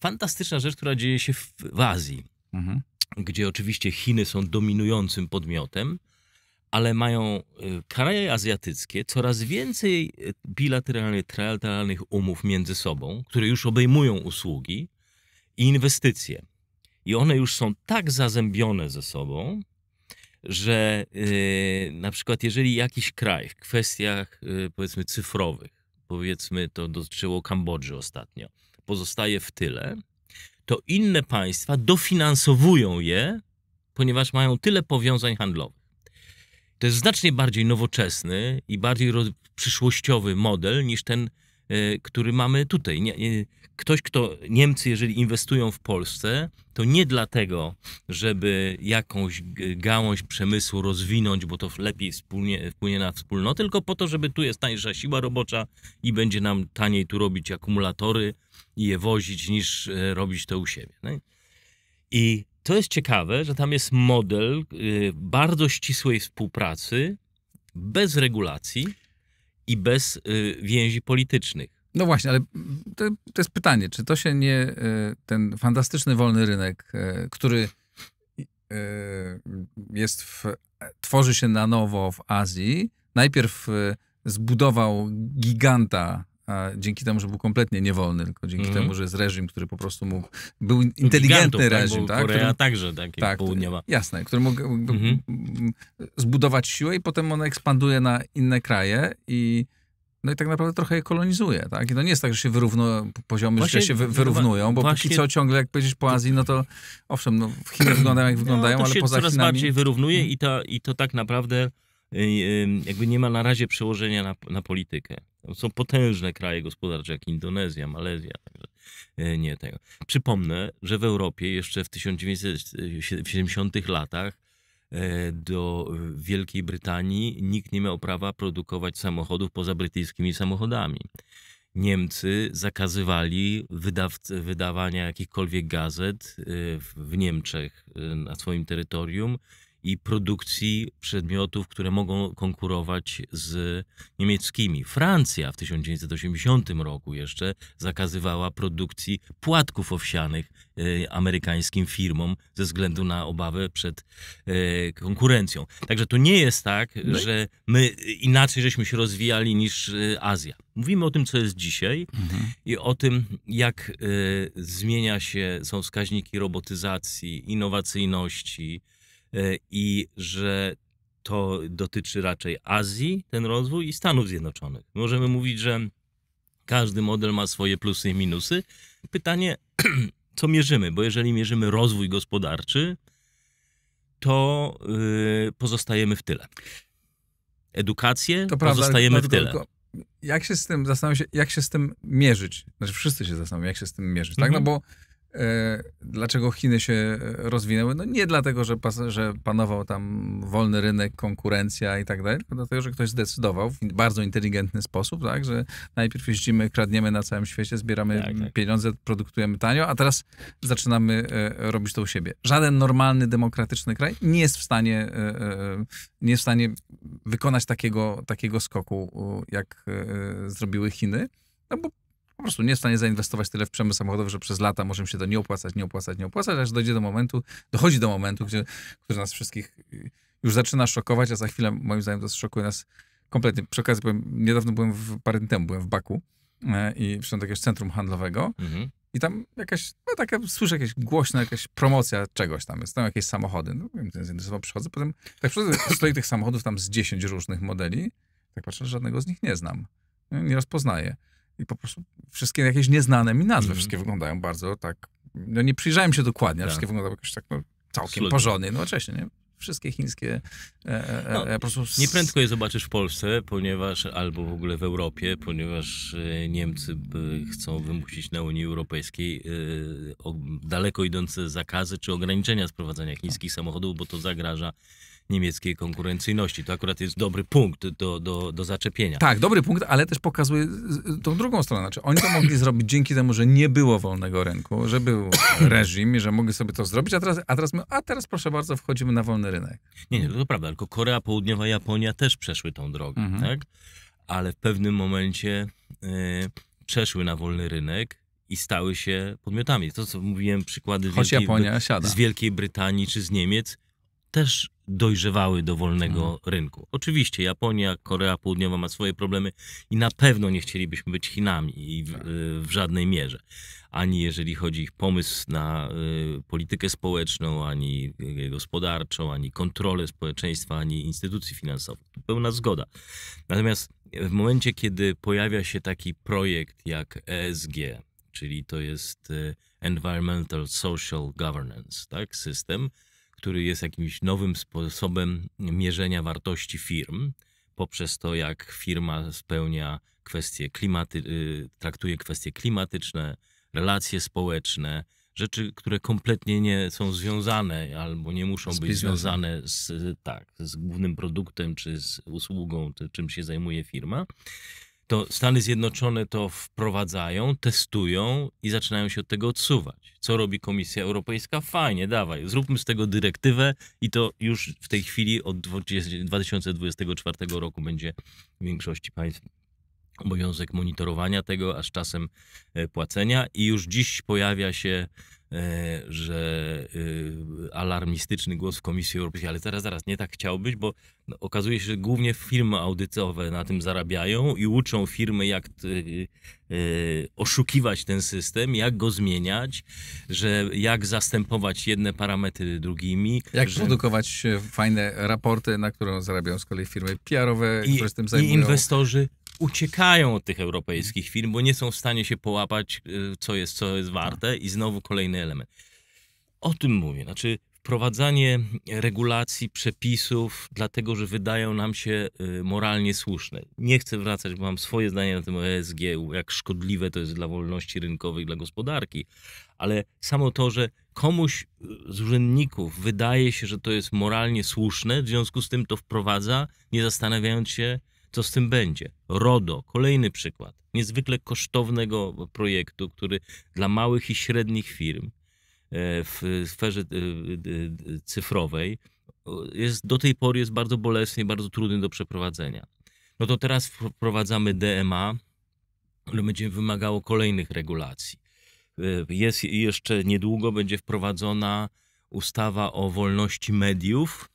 Fantastyczna rzecz, która dzieje się w, w Azji, mhm. gdzie oczywiście Chiny są dominującym podmiotem, ale mają y, kraje azjatyckie coraz więcej e, bilateralnych, trilateralnych umów między sobą, które już obejmują usługi i inwestycje i one już są tak zazębione ze sobą, że yy, na przykład jeżeli jakiś kraj w kwestiach yy, powiedzmy cyfrowych, powiedzmy to dotyczyło Kambodży ostatnio, pozostaje w tyle, to inne państwa dofinansowują je, ponieważ mają tyle powiązań handlowych. To jest znacznie bardziej nowoczesny i bardziej przyszłościowy model niż ten Y, który mamy tutaj. Y, ktoś, kto Niemcy, jeżeli inwestują w Polsce, to nie dlatego, żeby jakąś gałąź przemysłu rozwinąć, bo to lepiej wspólnie, wpłynie na wspólnotę, tylko po to, żeby tu jest tańsza siła robocza i będzie nam taniej tu robić akumulatory i je wozić, niż e, robić to u siebie. Nie? I to jest ciekawe, że tam jest model y, bardzo ścisłej współpracy bez regulacji i bez y, więzi politycznych. No właśnie, ale to, to, jest pytanie, czy to się nie, y, ten fantastyczny wolny rynek, y, który jest w, tworzy się na nowo w Azji, najpierw zbudował giganta a dzięki temu, że był kompletnie niewolny, tylko dzięki mm -hmm. temu, że jest reżim, który po prostu mógł... Był inteligentny Gigantów, tak? reżim, tak? Korea którym, także, tak, tak nie ma, Jasne, który mógł mm -hmm. zbudować siłę i potem ona ekspanduje na inne kraje i... No i tak naprawdę trochę je kolonizuje, tak? I to nie jest tak, że się wyrówno, poziomy właśnie, życia się no wyrównują, bo właśnie, póki co ciągle, jak powiedziesz po Azji, no to owszem, no, Chiny wyglądają jak no, wyglądają, no, ale poza coraz bardziej wyrównuje mhm. i to, i to tak naprawdę y, y, jakby nie ma na razie przełożenia na, na politykę są potężne kraje gospodarcze, jak Indonezja, Malezja, także e, nie tego. Przypomnę, że w Europie jeszcze w 1970 latach e, do e, Wielkiej Brytanii nikt nie miał prawa produkować samochodów poza brytyjskimi samochodami. Niemcy zakazywali wydawania jakichkolwiek gazet w Niemczech na swoim terytorium i produkcji przedmiotów, które mogą konkurować z niemieckimi. Francja w 1980 roku jeszcze zakazywała produkcji płatków owsianych e, amerykańskim firmom ze względu na obawę przed e, konkurencją. Także to nie jest tak, no że my inaczej żeśmy się rozwijali niż e, Azja. Mówimy o tym, co jest dzisiaj mhm. i o tym, jak zmienia się, są wskaźniki robotyzacji, innowacyjności, E, i że to dotyczy raczej Azji, ten rozwój i Stanów Zjednoczonych. Możemy mówić, że każdy model ma swoje plusy i minusy. Pytanie, co mierzymy, bo jeżeli mierzymy rozwój gospodarczy, to yy, pozostajemy w tyle. Edukację to prawda, pozostajemy w tyle. jak się z tym zastanawiam się, jak się z tym mierzyć? Znaczy wszyscy się zastanawiają, jak się z tym mierzyć, mhm. tak? No mhm. bo E, dlaczego Chiny się e, rozwinęły? No nie dlatego, że, pas, że panował tam wolny rynek, konkurencja i tak dalej, tylko dlatego, że ktoś zdecydował w bardzo inteligentny sposób, tak, że najpierw jeździmy, kradniemy na całym świecie, zbieramy tak, tak. pieniądze, produktujemy tanio, a teraz zaczynamy e, robić to u siebie. Żaden normalny, demokratyczny kraj nie jest w stanie, nie jest w stanie wykonać takiego, takiego skoku, jak zrobiły Chiny. No bo po prostu nie jest w stanie zainwestować tyle w przemysł samochodowy, że przez lata może się to nie opłacać, nie opłacać, nie opłacać, aż dojdzie do momentu, dochodzi do momentu, gdzie, który nas wszystkich y, już zaczyna szokować, a za chwilę moim zdaniem to szokuje nas kompletnie. Przy okazji powiem, niedawno byłem, w, parę dni temu byłem w Baku e, i wszedłem do jakiegoś centrum handlowego mhm. i tam jakaś, no taka, słyszę jakaś głośna jakaś promocja czegoś tam, jest tam jakieś samochody, no wiem, ten zainteresował, przychodzę, potem tak przychodzę, stoi tych samochodów tam z 10 różnych modeli, tak patrzę, żadnego z nich nie znam, nie rozpoznaję i po prostu wszystkie jakieś nieznane mi nazwy, mm. wszystkie wyglądają bardzo tak, no nie przyjrzałem się dokładnie, ale tak. wszystkie wyglądają jakoś tak no, całkiem Absolutnie. porządnie, nowocześnie, nie? Wszystkie chińskie. E, e, e no, e, po prostu... Nieprędko je zobaczysz w Polsce, ponieważ albo w ogóle w Europie, ponieważ e, Niemcy chcą wymusić na Unii Europejskiej o, daleko idące zakazy czy ograniczenia sprowadzania chińskich samochodów, bo to zagraża niemieckiej konkurencyjności. To akurat jest dobry punkt do, do, do zaczepienia. Tak, dobry punkt, ale też pokazuje tą drugą stronę. Znaczy, oni to mogli zrobić dzięki temu, że nie było wolnego rynku, że był reżim i że mogli sobie to zrobić, a teraz, a teraz my, a teraz proszę bardzo, wchodzimy na wolny rynek. Nie, nie, to prawda, tylko Korea Południowa, Japonia też przeszły tą drogę, mhm. tak? Ale w pewnym momencie y, przeszły na wolny rynek, i stały się podmiotami. To, co mówiłem, przykłady Choć Wielkiej, Japonia siada. z Wielkiej Brytanii czy z Niemiec, też dojrzewały do wolnego mhm. rynku. Oczywiście Japonia, Korea Południowa ma swoje problemy i na pewno nie chcielibyśmy być Chinami i w, tak. w żadnej mierze. Ani jeżeli chodzi ich pomysł na y, politykę społeczną, ani gospodarczą, ani kontrolę społeczeństwa, ani instytucji finansowych. pełna zgoda. Natomiast w momencie, kiedy pojawia się taki projekt jak ESG, czyli to jest y, Environmental Social Governance, tak, system, który jest jakimś nowym sposobem mierzenia wartości firm poprzez to, jak firma spełnia kwestie klimaty, y, traktuje kwestie klimatyczne, relacje społeczne, rzeczy, które kompletnie nie są związane albo nie muszą z być związane z, tak, z głównym produktem czy z usługą, czym się zajmuje firma to Stany Zjednoczone to wprowadzają, testują i zaczynają się od tego odsuwać. Co robi Komisja Europejska? Fajnie, dawaj, zróbmy z tego dyrektywę i to już w tej chwili od 2024 roku będzie w większości państw obowiązek monitorowania tego, aż czasem e, płacenia i już dziś pojawia się E, że e, alarmistyczny głos w Komisji Europejskiej, ale zaraz, zaraz, nie tak chciał być, bo no, okazuje się, że głównie firmy audytowe na tym zarabiają i uczą firmy, jak e, oszukiwać ten system, jak go zmieniać, że jak zastępować jedne parametry drugimi. Jak że... produkować fajne raporty, na które zarabiają z kolei firmy PR-owe, które z tym zajmują. I inwestorzy uciekają od tych europejskich firm, bo nie są w stanie się połapać, y, co jest, co jest warte i znowu kolejny element. O tym mówię, znaczy wprowadzanie regulacji, przepisów, dlatego że wydają nam się y, moralnie słuszne. Nie chcę wracać, bo mam swoje zdanie na tym ESG, jak szkodliwe to jest dla wolności rynkowej, dla gospodarki, ale samo to, że komuś y, z urzędników wydaje się, że to jest moralnie słuszne, w związku z tym to wprowadza, nie zastanawiając się, co z tym będzie. RODO, kolejny przykład niezwykle kosztownego projektu, który dla małych i średnich firm e, w sferze e, cyfrowej jest, do tej pory jest bardzo bolesny i bardzo trudny do przeprowadzenia. No to teraz wprowadzamy DMA, które będzie wymagało kolejnych regulacji. E, jest jeszcze niedługo będzie wprowadzona ustawa o wolności mediów,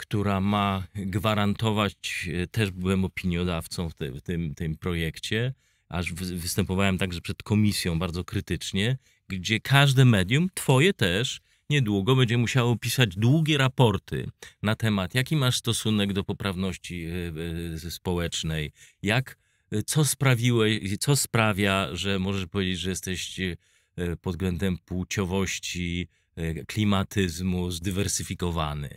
która ma gwarantować, e, też byłem opiniodawcą w, w tym, tym projekcie, aż występowałem także przed komisją bardzo krytycznie, gdzie każde medium, twoje też, niedługo będzie musiało pisać długie raporty na temat, jaki masz stosunek do poprawności e, e, społecznej, jak, co, sprawiłeś, co sprawia, że możesz powiedzieć, że jesteś pod względem płciowości, klimatyzmu zdywersyfikowany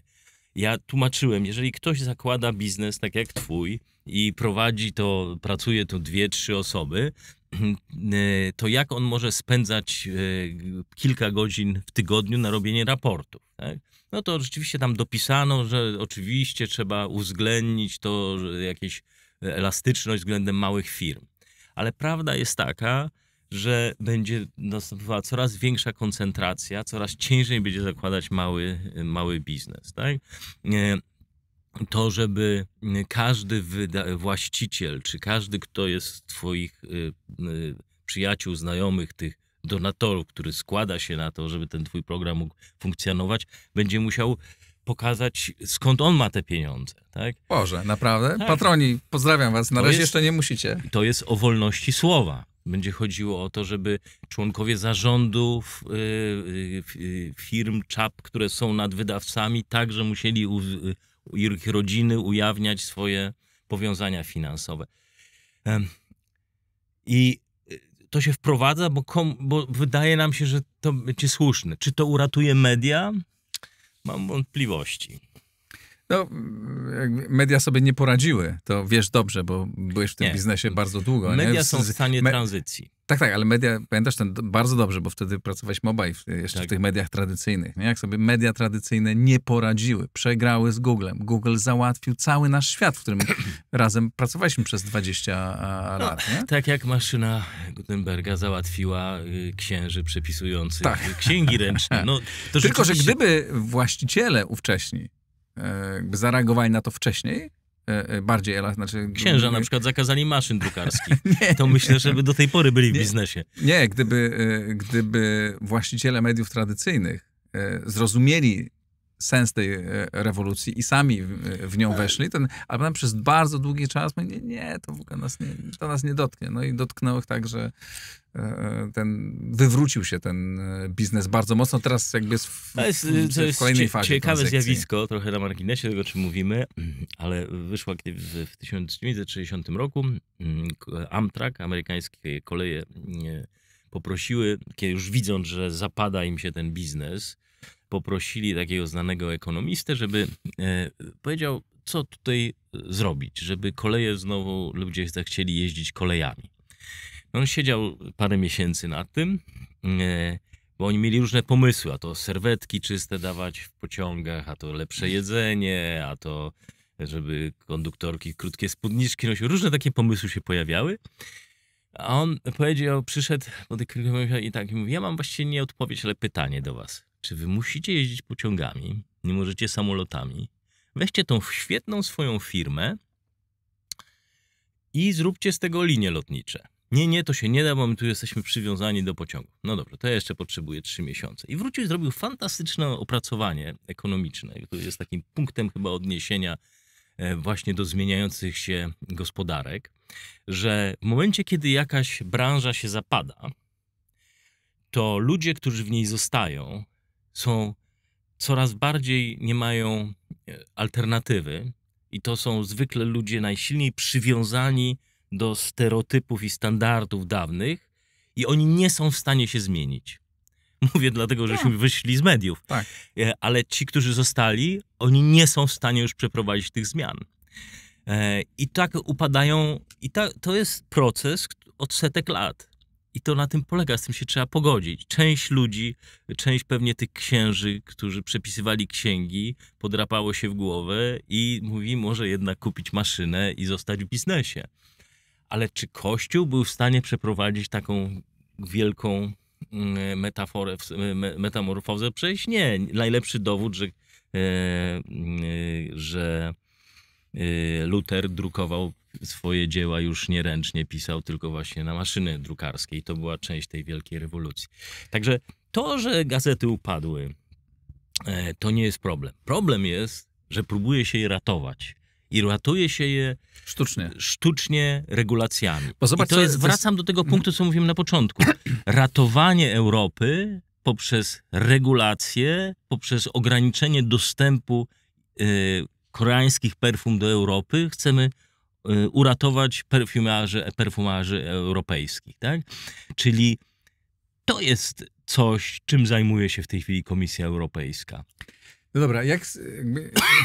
ja tłumaczyłem, jeżeli ktoś zakłada biznes tak jak twój i prowadzi to, pracuje tu dwie, trzy osoby, to jak on może spędzać e, kilka godzin w tygodniu na robienie raportów? Tak? No to rzeczywiście tam dopisano, że oczywiście trzeba uwzględnić to, jakieś e, elastyczność względem małych firm. Ale prawda jest taka, że będzie następowała coraz większa koncentracja, coraz ciężej będzie zakładać mały, mały biznes. Tak? E, to, żeby każdy właściciel, czy każdy, kto jest z Twoich e, e, przyjaciół, znajomych, tych donatorów, który składa się na to, żeby ten Twój program mógł funkcjonować, będzie musiał pokazać, skąd on ma te pieniądze. Tak? Boże, naprawdę? Tak. Patroni, pozdrawiam Was. Na to razie jest, jeszcze nie musicie. To jest o wolności słowa będzie chodziło o to, żeby członkowie zarządów y, y, y, firm czap, które są nad wydawcami, także musieli u, ich rodziny ujawniać swoje powiązania finansowe. I to się wprowadza, bo, kom, bo wydaje nam się, że to będzie słuszne. Czy to uratuje media? Mam wątpliwości. No, media sobie nie poradziły, to wiesz dobrze, bo byłeś w tym nie. biznesie bardzo długo. Media nie? są w stanie Me... tranzycji. Tak, tak, ale media, pamiętasz ten bardzo dobrze, bo wtedy pracowałeś mobile jeszcze tak. w tych mediach tradycyjnych. Nie? Jak sobie media tradycyjne nie poradziły, przegrały z Googlem. Google załatwił cały nasz świat, w którym razem pracowaliśmy przez 20 no, lat. Nie? Tak jak maszyna Gutenberga załatwiła y, księży przepisujących tak. księgi ręczne. No, Tylko, rzeczywiście... że gdyby właściciele ówcześni E, jakby zareagowali na to wcześniej, e, e, bardziej elastycznie. Znaczy, Księża na przykład zakazali maszyn drukarskich. nie, to myślę, żeby do tej pory byli w nie, biznesie. Nie, gdyby, gdyby właściciele mediów tradycyjnych zrozumieli sens tej rewolucji i sami w nią weszli, ten, ale potem przez bardzo długi czas my nie, nie to w ogóle nas nie, to nas nie dotknie. No i dotknęło ich tak, że E, ten, wywrócił się ten e, biznes bardzo mocno. Teraz jakby jest w, kolejnej jest, w, to jest kolejnej fazie. Ciekawe zjawisko, trochę na marginesie tego, czym mówimy, ale wyszła w, w 1960 roku mm, Amtrak, amerykańskie koleje mm, poprosiły, kiedy już widząc, że zapada im się ten biznes, poprosili takiego znanego ekonomistę, żeby e, powiedział, co tutaj zrobić, żeby koleje znowu ludzie zechcieli jeździć kolejami. On siedział parę miesięcy nad tym, e, bo oni mieli różne pomysły, a to serwetki czyste dawać w pociągach, a to lepsze jedzenie, a to żeby konduktorki krótkie spódniczki nosiły. Różne takie pomysły się pojawiały. A on powiedział, przyszedł do tych i tak mówi, ja mam właściwie nie odpowiedź, ale pytanie do was. Czy wy musicie jeździć pociągami, nie możecie samolotami? Weźcie tą świetną swoją firmę i zróbcie z tego linie lotnicze. Nie, nie, to się nie da, bo my tu jesteśmy przywiązani do pociągu. No dobrze, to jeszcze potrzebuje trzy miesiące. I wrócił i zrobił fantastyczne opracowanie ekonomiczne, które jest takim punktem chyba odniesienia e, właśnie do zmieniających się gospodarek, że w momencie, kiedy jakaś branża się zapada, to ludzie, którzy w niej zostają, są coraz bardziej nie mają e, alternatywy, i to są zwykle ludzie najsilniej przywiązani do stereotypów i standardów dawnych i oni nie są w stanie się zmienić. Mówię dlatego, żeśmy tak. wyszli z mediów. Tak. E, ale ci, którzy zostali, oni nie są w stanie już przeprowadzić tych zmian. E, I tak upadają, i ta, to jest proces od setek lat. I to na tym polega, z tym się trzeba pogodzić. Część ludzi, część pewnie tych księży, którzy przepisywali księgi, podrapało się w głowę i mówi, może jednak kupić maszynę i zostać w biznesie ale czy Kościół był w stanie przeprowadzić taką wielką mm, metaforę, metamorfozę? Przecież nie. Najlepszy dowód, że, e, mm, że e, Luther drukował swoje dzieła już nie ręcznie pisał, tylko właśnie na maszyny drukarskie. I to była część tej wielkiej rewolucji. Także to, że gazety upadły, e, to nie jest problem. Problem jest, że próbuje się je ratować i ratuje się je sztucznie, sztucznie regulacjami. Bo zobacz, I to jest, wracam do tego mhm. punktu, co mówiłem na początku. Ratowanie Europy poprzez regulacje, poprzez ograniczenie dostępu y, koreańskich perfum do Europy, chcemy y, uratować perfumarzy, perfumarzy europejskich. Tak? Czyli to jest coś, czym zajmuje się w tej chwili Komisja Europejska. No dobra, jak,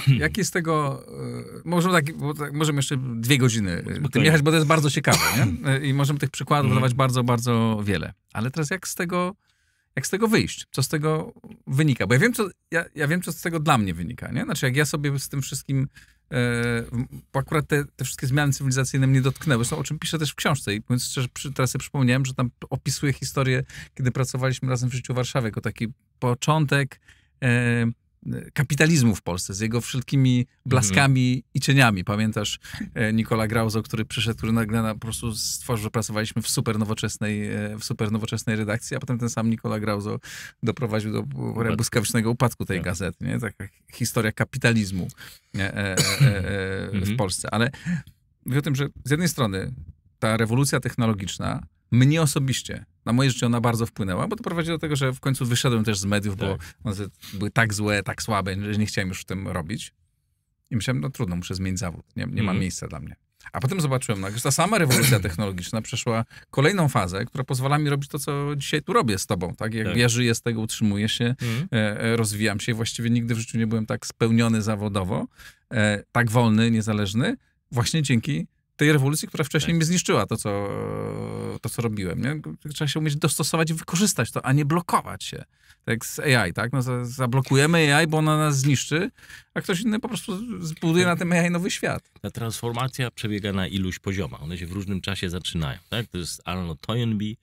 jak jest tego. E, możemy, tak, tak, możemy jeszcze dwie godziny e, Spokojnie. tym jechać, bo to jest bardzo ciekawe, nie? E, I możemy tych przykładów mhm. dawać bardzo, bardzo wiele. Ale teraz jak z tego. Jak z tego wyjść? Co z tego wynika? Bo ja wiem, co, ja, ja wiem, co z tego dla mnie wynika. Nie? Znaczy, jak ja sobie z tym wszystkim bo akurat te, te, wszystkie zmiany cywilizacyjne mnie dotknęły, są o czym piszę też w książce i mówiąc szczerze, teraz sobie przypomniałem, że tam opisuję historię, kiedy pracowaliśmy razem w życiu Warszawy, Warszawie, jako taki początek e, Y, kapitalizmu w Polsce, z jego wszelkimi blaskami mm. i cieniami. Pamiętasz e, Nikola Grauzo, który przyszedł, który nagle na, po prostu stworzył, że pracowaliśmy w super, nowoczesnej, e, w super nowoczesnej redakcji, a potem ten sam Nikola Grauzo doprowadził do błyskawicznego upadku tej tak. gazety. Nie? Taka historia kapitalizmu e, w mhm. Polsce. Ale mówię o tym, że z jednej strony ta rewolucja technologiczna mnie osobiście, na moje życie ona bardzo wpłynęła, bo to prowadzi do tego, że w końcu wyszedłem też z mediów, tak. bo one były tak złe, tak słabe, że nie chciałem już w tym robić. I myślałem, no trudno, muszę zmienić zawód, nie, nie mm. ma mhm. miejsca dla mnie. A potem zobaczyłem, no, że ta sama rewolucja technologiczna przeszła kolejną fazę, która pozwala mi robić to, co dzisiaj tu robię z tobą. Tak? Jak tak. ja żyję z tego, utrzymuję się, mm. e, rozwijam się. Właściwie nigdy w życiu nie byłem tak spełniony zawodowo, e, tak wolny, niezależny, właśnie dzięki tej rewolucji, która wcześniej tak. mnie zniszczyła to co, to, co robiłem. Nie? Trzeba się umieć dostosować i wykorzystać to, a nie blokować się. Tak z AI, tak? No, zablokujemy AI, bo ona nas zniszczy, a ktoś inny po prostu zbuduje na tak. tym AI nowy świat. Ta transformacja przebiega na iluś poziomach. One się w różnym czasie zaczynają. Tak? To jest Arno Toynbee,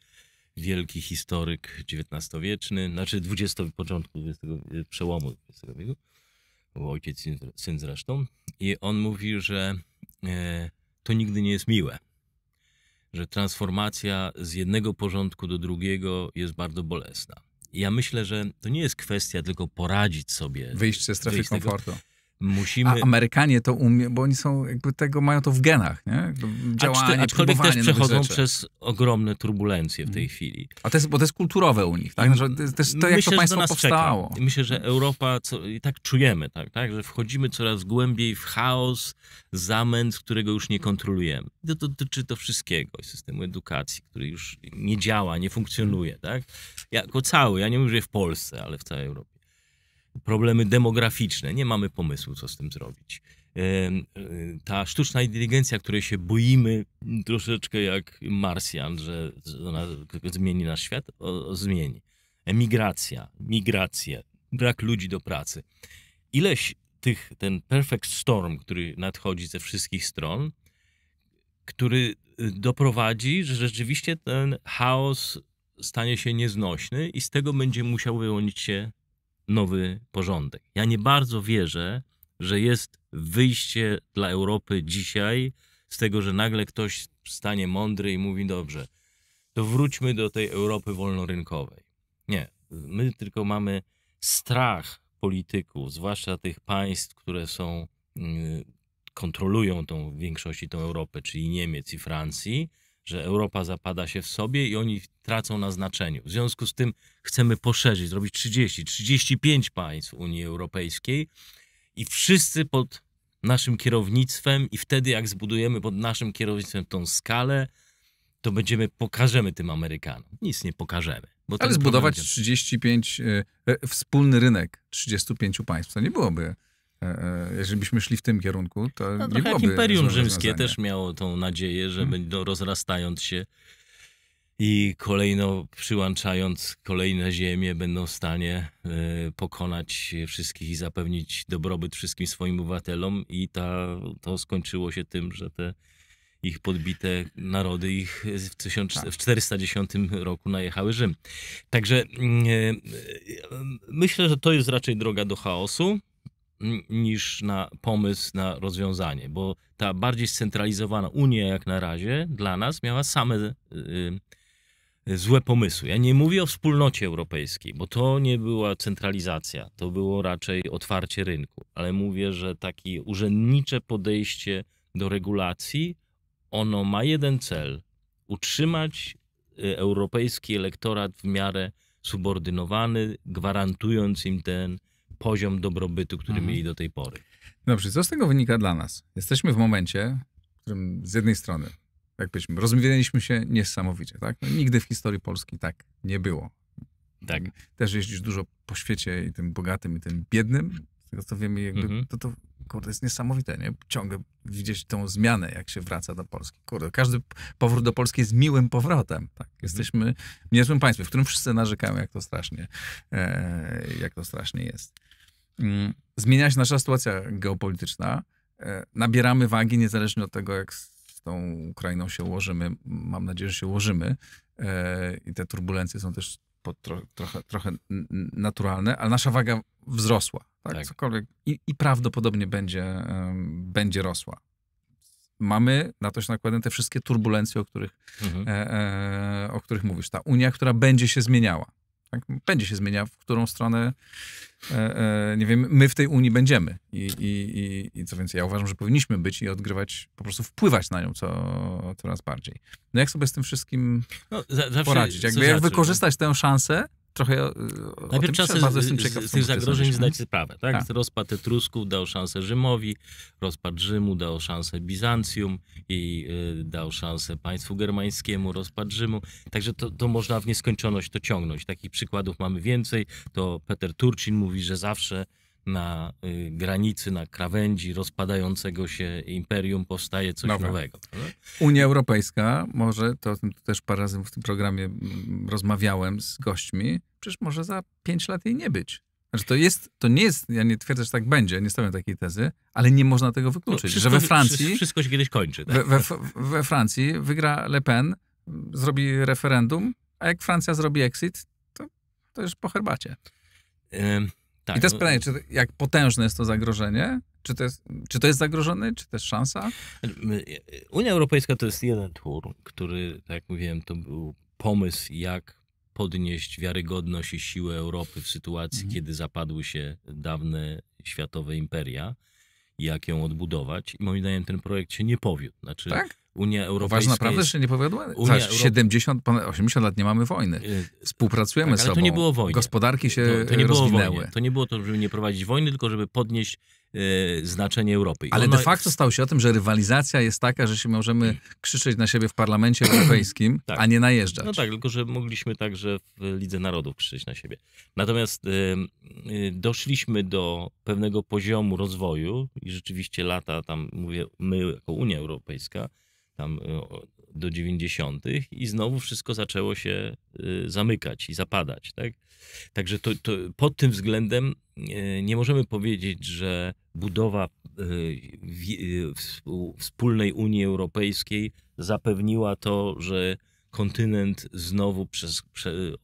wielki historyk XIX-wieczny, znaczy 20, początku 20, e, przełomu XX wieku, był ojciec syn, zresztą, i on mówi, że e, to nigdy nie jest miłe. Że transformacja z jednego porządku do drugiego jest bardzo bolesna. I ja myślę, że to nie jest kwestia tylko poradzić sobie. Wyjść ze strefy komfortu. Tego, Musimy... A Amerykanie to umie, bo oni są, jakby tego mają to w genach, nie? Działanie, Aczkolwiek też przechodzą przez ogromne turbulencje w tej mhm. chwili. A to jest, bo to jest kulturowe u nich, tak? Że to jest to, Myślę, jak to państwo powstało. Czeka. Myślę, że Europa, co, i tak czujemy, tak, tak, że wchodzimy coraz głębiej w chaos, zamęt, którego już nie kontrolujemy. To dotyczy to, to wszystkiego, systemu edukacji, który już nie działa, nie funkcjonuje, tak? Jako cały, ja nie mówię, że w Polsce, ale w całej Europie problemy demograficzne. Nie mamy pomysłu, co z tym zrobić. Y, ta sztuczna inteligencja, której się boimy mm, troszeczkę jak Marsjan, że ona zmieni nasz świat, o, zmieni. Emigracja, migracje, brak ludzi do pracy. Ileś tych, ten perfect storm, który nadchodzi ze wszystkich stron, który y, doprowadzi, że rzeczywiście ten chaos stanie się nieznośny i z tego będzie musiał wyłonić się nowy porządek. Ja nie bardzo wierzę, że jest wyjście dla Europy dzisiaj z tego, że nagle ktoś stanie mądry i mówi: Dobrze, to wróćmy do tej Europy wolnorynkowej. Nie. My tylko mamy strach polityków, zwłaszcza tych państw, które są, mm, kontrolują tą większość i tą Europę, czyli Niemiec i Francji, że Europa zapada się w sobie i oni tracą na znaczeniu. W związku z tym chcemy poszerzyć, zrobić 30, 35 państw Unii Europejskiej i wszyscy pod naszym kierownictwem i wtedy jak zbudujemy pod naszym kierownictwem tą skalę, to będziemy, pokażemy tym Amerykanom. Nic nie pokażemy. Ale zbudować 35, y, e, e, wspólny rynek 35 państw, to nie byłoby E, e, jeżeli byśmy szli w tym kierunku, to no, nie byłoby Imperium Rzymskie też miało tą nadzieję, że hmm. będą rozrastając się i kolejno przyłączając kolejne ziemie będą w stanie e, pokonać wszystkich i zapewnić dobrobyt wszystkim swoim obywatelom i ta, to skończyło się tym, że te ich podbite narody ich w, 410 tak. roku najechały Rzym. Także mm, myślę, że to jest raczej droga do chaosu niż na pomysł na rozwiązanie, bo ta bardziej scentralizowana Unia jak na razie dla nas miała same y, y, złe pomysły. Ja nie mówię o wspólnocie europejskiej, bo to nie była centralizacja, to było raczej otwarcie rynku, ale mówię, że takie urzędnicze podejście do regulacji, ono ma jeden cel, utrzymać y, europejski elektorat w miarę subordynowany, gwarantując im ten poziom dobrobytu, który mhm. mieli do tej pory. Dobrze, co z tego wynika dla nas? Jesteśmy w momencie, w którym z jednej strony, jak byśmy, się niesamowicie, tak? No, nigdy w historii Polski tak nie było. Tak. Też jeździsz dużo po świecie i tym bogatym, i tym biednym. Z tego co wiemy, jakby, mhm. to, to kurde, jest niesamowite, nie? Ciągle widzieć tą zmianę, jak się wraca do Polski. Kurde, każdy powrót do Polski jest miłym powrotem. Tak? Mhm. Jesteśmy w niezłym państwie, w którym wszyscy narzekamy, jak to strasznie, e, jak to strasznie jest. Mm, zmienia się nasza sytuacja geopolityczna, e, nabieramy wagi niezależnie od tego, jak z tą Ukrainą się ułożymy. Mam nadzieję, że się ułożymy e, i te turbulencje są też tro, trochę, trochę naturalne, ale nasza waga wzrosła. Tak? tak. Cokolwiek. I, I, prawdopodobnie będzie, będzie rosła. Mamy na to się nakładane te wszystkie turbulencje, o których, mhm. E, o których mówisz. Ta Unia, która będzie się zmieniała tak? Będzie się zmienia, w którą stronę, e, e, nie wiem, my w tej Unii będziemy. I, i, i, co więcej, ja uważam, że powinniśmy być i odgrywać, po prostu wpływać na nią co, coraz bardziej. No jak sobie z tym wszystkim no, poradzić? Jakby, jak znaczy, wykorzystać tę szansę, trochę e, Najpierw trzeba sobie z, z tych zagrożeń zdać sprawę. Tak? tak? Rozpad Etrusków dał szansę Rzymowi, rozpad Rzymu dał szansę Bizancjum i y, dał szansę państwu germańskiemu, rozpad Rzymu. Także to, to można w nieskończoność to ciągnąć. Takich przykładów mamy więcej. To Peter Turcin mówi, że zawsze na y, granicy, na krawędzi rozpadającego się imperium powstaje coś nowego. Prawda? Unia Europejska może, to też parę razy w tym programie mm, rozmawiałem z gośćmi, przecież może za pięć lat jej nie być. Znaczy to, jest, to nie jest, ja nie twierdzę, że tak będzie, nie stawiam takiej tezy, ale nie można tego wykluczyć, no, wszystko, że we Francji... Wszystko się kiedyś kończy. Tak? We, we, we Francji wygra Le Pen, zrobi referendum, a jak Francja zrobi exit, to, to już po herbacie. Tak, I teraz no, pytanie, no. czy, jak potężne jest to zagrożenie? Czy to jest, czy to jest zagrożone, czy też szansa? Unia Europejska to jest jeden twór, który, tak jak mówiłem, to był pomysł, jak podnieść wiarygodność i siłę Europy w sytuacji, mhm. kiedy zapadły się dawne światowe imperia, jak ją odbudować. I moim zdaniem ten projekt się nie powiódł. Znaczy, tak? Unia Europejska. Ważna naprawdę, jest... że nie powiodłem? Unia Euro... 70, ponad 80 lat nie mamy wojny. Y, Współpracujemy tak, ale sobą. to nie było wojny. Gospodarki się to, to nie było rozwinęły. To nie było to, żeby nie prowadzić wojny, tylko żeby podnieść Yy, znaczenie Europy. I ale de facto stało się o tym, że rywalizacja jest taka, że się możemy mm. krzyczeć na siebie w parlamencie europejskim, tak. a nie najeżdżać. No tak, tylko że mogliśmy także w Lidze Narodów krzyczeć na siebie. Natomiast yy, yy, doszliśmy do pewnego poziomu rozwoju i rzeczywiście lata tam, mówię, my jako Unia Europejska, tam y, do 90. i znowu wszystko zaczęło się y, zamykać i zapadać. Tak? Także to, to pod tym względem y, nie możemy powiedzieć, że budowa wspólnej Unii Europejskiej zapewniła to, że kontynent znowu przez,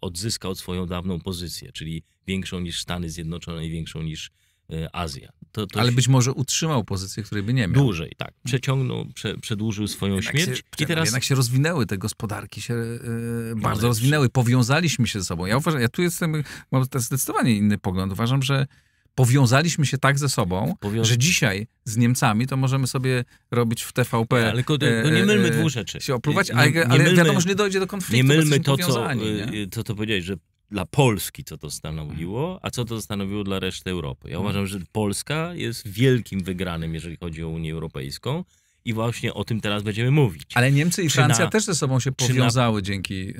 odzyskał swoją dawną pozycję, czyli większą niż Stany Zjednoczone i większą niż Y, Azja. To, to Ale być może utrzymał pozycję, której by nie miał. Dłużej, tak. Przeciągnął, prze, przedłużył swoją jednak śmierć. Się, I teraz... Jednak się rozwinęły te gospodarki, się yy, bardzo rozwinęły. Powiązaliśmy się ze sobą. Ja uważam, ja tu jestem, mam zdecydowanie inny pogląd. Uważam, że powiązaliśmy się tak ze sobą, Powiąz... że dzisiaj z Niemcami to możemy sobie robić w TVP. ale tylko, no nie y, mylmy dwóch rzeczy. Się opluwać, nie, ale, nie, ale mylmy, wiadomo, że nie dojdzie do konfliktu. Nie mylmy to, co, nie? to, to powiedziałeś, że dla Polski, co to stanowiło, mhm. a co to stanowiło dla reszty Europy. Ja mhm. uważam, że Polska jest wielkim wygranym, jeżeli chodzi o Unię Europejską. I właśnie o tym teraz będziemy mówić. Ale Niemcy i czy Francja na, też ze sobą się powiązały na, dzięki.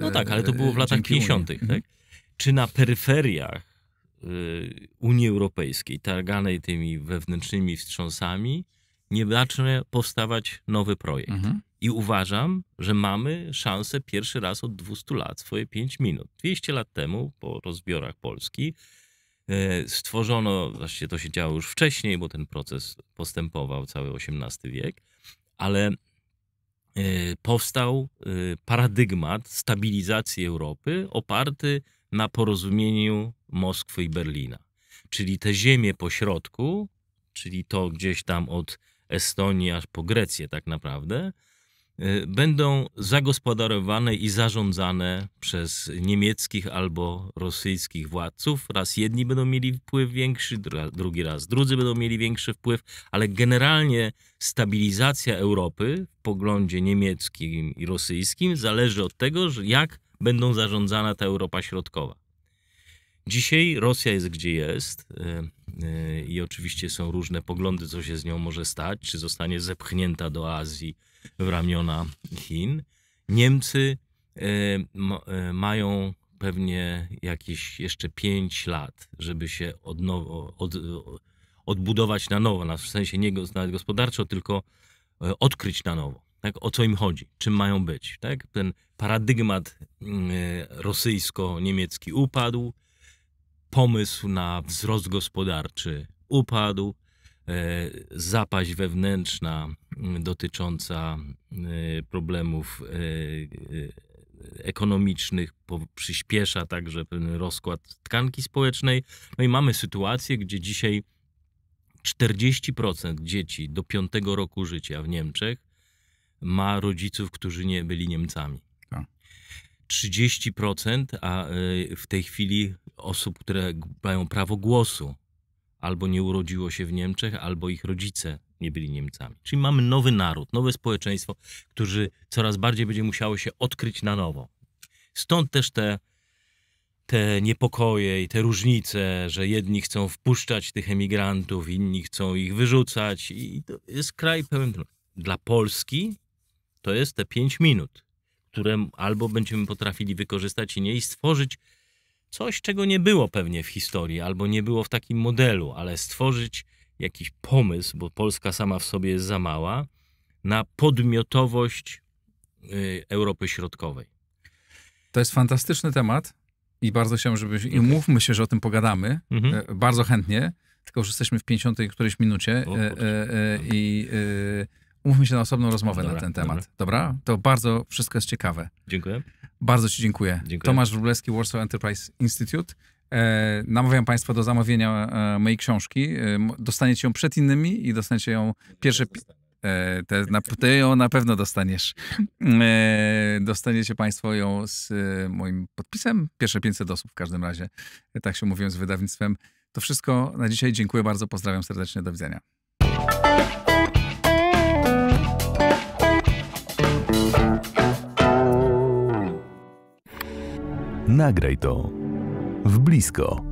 no e, tak, ale to było w latach 50. Tak? Mhm. Czy na peryferiach e, Unii Europejskiej, targanej tymi wewnętrznymi wstrząsami, nie zacznie powstawać nowy projekt? Mhm. I uważam, że mamy szansę pierwszy raz od 200 lat swoje 5 minut. 200 lat temu, po rozbiorach Polski, e, stworzono, właściwie to się działo już wcześniej, bo ten proces postępował cały XVIII wiek, ale e, powstał e, paradygmat stabilizacji Europy oparty na porozumieniu Moskwy i Berlina. Czyli te ziemie środku, czyli to gdzieś tam od Estonii aż po Grecję tak naprawdę, Y, będą zagospodarowane i zarządzane przez niemieckich albo rosyjskich władców. Raz jedni będą mieli wpływ większy, drugi raz drudzy będą mieli większy wpływ, ale generalnie stabilizacja Europy w poglądzie niemieckim i rosyjskim zależy od tego, jak będą zarządzana ta Europa Środkowa. Dzisiaj Rosja jest gdzie jest y, y, i oczywiście są różne poglądy, co się z nią może stać, czy zostanie zepchnięta do Azji, w ramiona Chin. Niemcy e, e, mają pewnie jakieś jeszcze 5 lat, żeby się od nowo, od, odbudować na nowo, w sensie nie nawet gospodarczo, tylko e, odkryć na nowo. Tak? O co im chodzi, czym mają być. Tak? Ten paradygmat mm, rosyjsko-niemiecki upadł, pomysł na wzrost gospodarczy upadł, zapaść wewnętrzna dotycząca y, problemów y, y, ekonomicznych, przyspiesza także pewien rozkład tkanki społecznej. No i mamy sytuację, gdzie dzisiaj 40% dzieci do 5 roku życia w Niemczech ma rodziców, którzy nie byli Niemcami. 30%, tak. a w tej chwili osób, które mają prawo głosu, albo nie urodziło się w Niemczech, albo ich rodzice nie byli Niemcami. Czyli mamy nowy naród, nowe społeczeństwo, którzy coraz bardziej będzie musiało się odkryć na nowo. Stąd też te, te niepokoje i te różnice, że jedni chcą wpuszczać tych emigrantów, inni chcą ich wyrzucać i to jest kraj pełen... Dla Polski to jest te pięć minut, które albo będziemy potrafili wykorzystać i nie i stworzyć coś, czego nie było pewnie w historii, albo nie było w takim modelu, ale stworzyć jakiś pomysł, bo Polska sama w sobie jest za mała, na podmiotowość y, Europy Środkowej. To jest fantastyczny temat i bardzo chciałbym, żebyś, okay. i mhm. mówmy się, że o tym pogadamy, mhm. E, bardzo chętnie, tylko już jesteśmy w 50 którejś minucie o, e, e, e, i e, umówmy się na osobną rozmowę dobra, na ten temat, dobra. dobra. To bardzo wszystko jest ciekawe. Dziękuję. Bardzo ci dziękuję. dziękuję. Tomasz Wróblewski, Warsaw Enterprise Institute. E, namawiam Państwa do zamówienia e, mojej książki. E, dostaniecie ją przed innymi i dostaniecie ją pierwsze. Te, na, ty ją na pewno dostaniesz. Dostaniecie Państwo ją z moim podpisem. Pierwsze 500 osób w każdym razie. Tak się mówiłem z wydawnictwem. To wszystko na dzisiaj. Dziękuję bardzo. Pozdrawiam serdecznie. Do widzenia. Nagraj to w blisko.